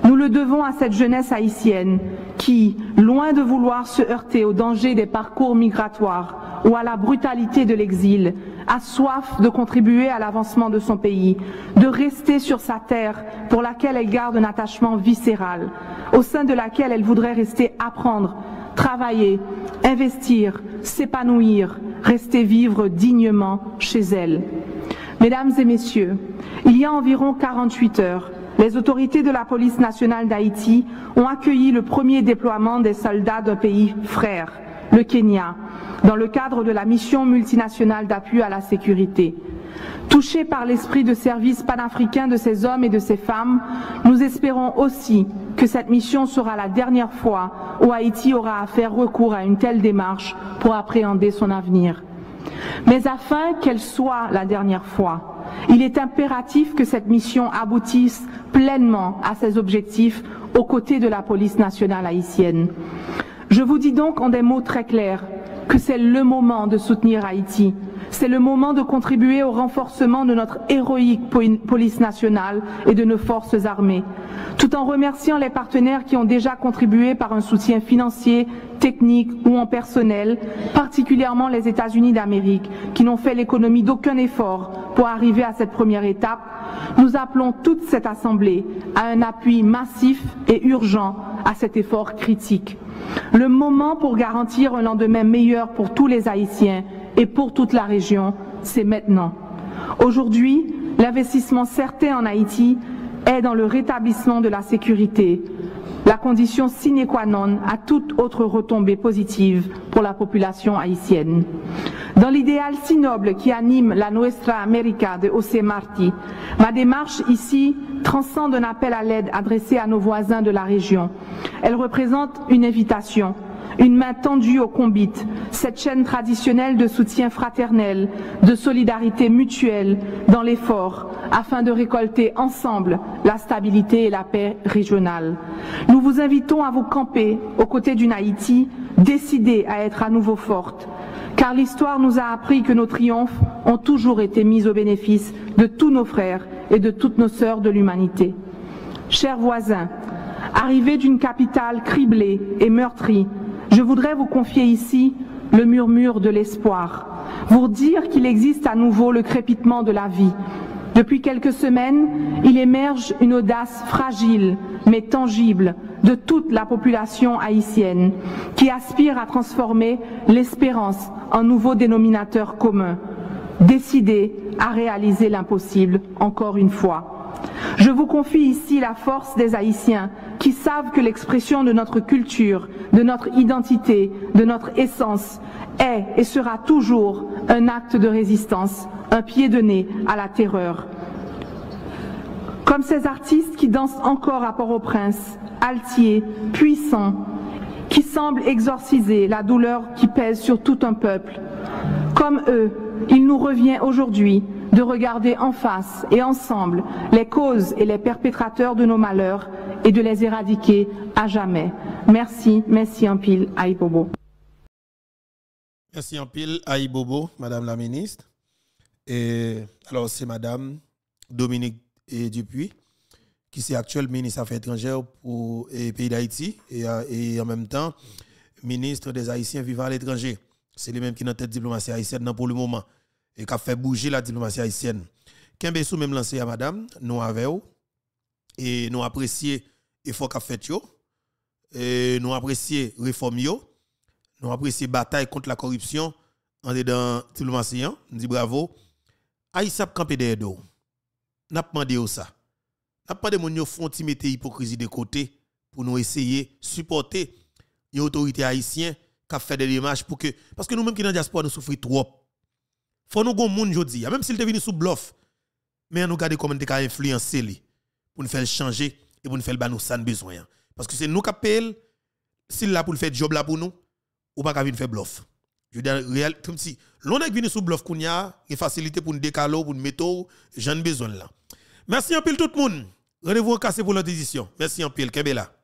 Nous le devons à cette jeunesse haïtienne qui, loin de vouloir se heurter au danger des parcours migratoires ou à la brutalité de l'exil, a soif de contribuer à l'avancement de son pays, de rester sur sa terre pour laquelle elle garde un attachement viscéral, au sein de laquelle elle voudrait rester apprendre travailler, investir, s'épanouir, rester vivre dignement chez elles. Mesdames et messieurs, il y a environ 48 heures, les autorités de la police nationale d'Haïti ont accueilli le premier déploiement des soldats d'un pays frère, le Kenya, dans le cadre de la mission multinationale d'appui à la sécurité. Touchés par l'esprit de service panafricain de ces hommes et de ces femmes, nous espérons aussi que cette mission sera la dernière fois où Haïti aura à faire recours à une telle démarche pour appréhender son avenir. Mais afin qu'elle soit la dernière fois, il est impératif que cette mission aboutisse pleinement à ses objectifs aux côtés de la police nationale haïtienne. Je vous dis donc en des mots très clairs que c'est le moment de soutenir Haïti c'est le moment de contribuer au renforcement de notre héroïque police nationale et de nos forces armées, tout en remerciant les partenaires qui ont déjà contribué par un soutien financier, technique ou en personnel, particulièrement les États-Unis d'Amérique, qui n'ont fait l'économie d'aucun effort pour arriver à cette première étape. Nous appelons toute cette Assemblée à un appui massif et urgent à cet effort critique. Le moment pour garantir un lendemain meilleur pour tous les Haïtiens et pour toute la région, c'est maintenant. Aujourd'hui, l'investissement certain en Haïti est dans le rétablissement de la sécurité, la condition sine qua non à toute autre retombée positive pour la population haïtienne. Dans l'idéal si noble qui anime la Nuestra América de José Marti, ma démarche ici transcende un appel à l'aide adressé à nos voisins de la région. Elle représente une invitation une main tendue aux combites, cette chaîne traditionnelle de soutien fraternel, de solidarité mutuelle dans l'effort afin de récolter ensemble la stabilité et la paix régionale. Nous vous invitons à vous camper aux côtés d'une Haïti décidée à être à nouveau forte, car l'histoire nous a appris que nos triomphes ont toujours été mis au bénéfice de tous nos frères et de toutes nos sœurs de l'humanité. Chers voisins, arrivés d'une capitale criblée et meurtrie, je voudrais vous confier ici le murmure de l'espoir, vous dire qu'il existe à nouveau le crépitement de la vie. Depuis quelques semaines, il émerge une audace fragile mais tangible de toute la population haïtienne qui aspire à transformer l'espérance en nouveau dénominateur commun, décidé à réaliser l'impossible encore une fois. Je vous confie ici la force des Haïtiens qui savent que l'expression de notre culture, de notre identité, de notre essence est et sera toujours un acte de résistance, un pied de nez à la terreur. Comme ces artistes qui dansent encore à Port-au-Prince, altiers, puissants, qui semblent exorciser la douleur qui pèse sur tout un peuple. Comme eux, il nous revient aujourd'hui de regarder en face et ensemble les causes et les perpétrateurs de nos malheurs et de les éradiquer à jamais. Merci, merci en pile à Merci en pile Aïbobo, Madame la Ministre. Et alors c'est Madame Dominique Dupuis, qui est actuelle ministre des Affaires étrangères pour le pays d'Haïti et, en même temps ministre des Haïtiens vivant à l'étranger. C'est les mêmes qui pas tête diplomatie haïtienne pour le moment et qui a fait bouger la diplomatie haïtienne. Kembe même lancé à madame, nous avons et nous apprécions l'effort qu'a fait yo, et nous apprécier réforme yo, nous apprécier bataille contre la corruption en dedans diplomatie, hein. nous dit bravo. Aïssa, campé derrière nous. N'a pas demandé ça. N'a pas demandé font mettre hypocrisie de côté pour nous essayer supporter les autorités haïtiennes qui a fait des démarches pour que parce que nous mêmes qui dans la diaspora nous souffrons trop faut nous gon moun jodi même s'il est venu sous bluff mais nous garder comment ka influencer li pour nous faire changer et pour nous faire ba nous sans besoin hein. parce que c'est nous qui s'il s'il là pour faire job là pour nous ou pas venir faire bluff je dis réel comme si l'on est venu sous bluff kounya une facilité pour nous décaler pour nous mettre j'en besoin là merci en pile tout le monde rendez-vous en cassé pour l'autre édition merci en pile kebela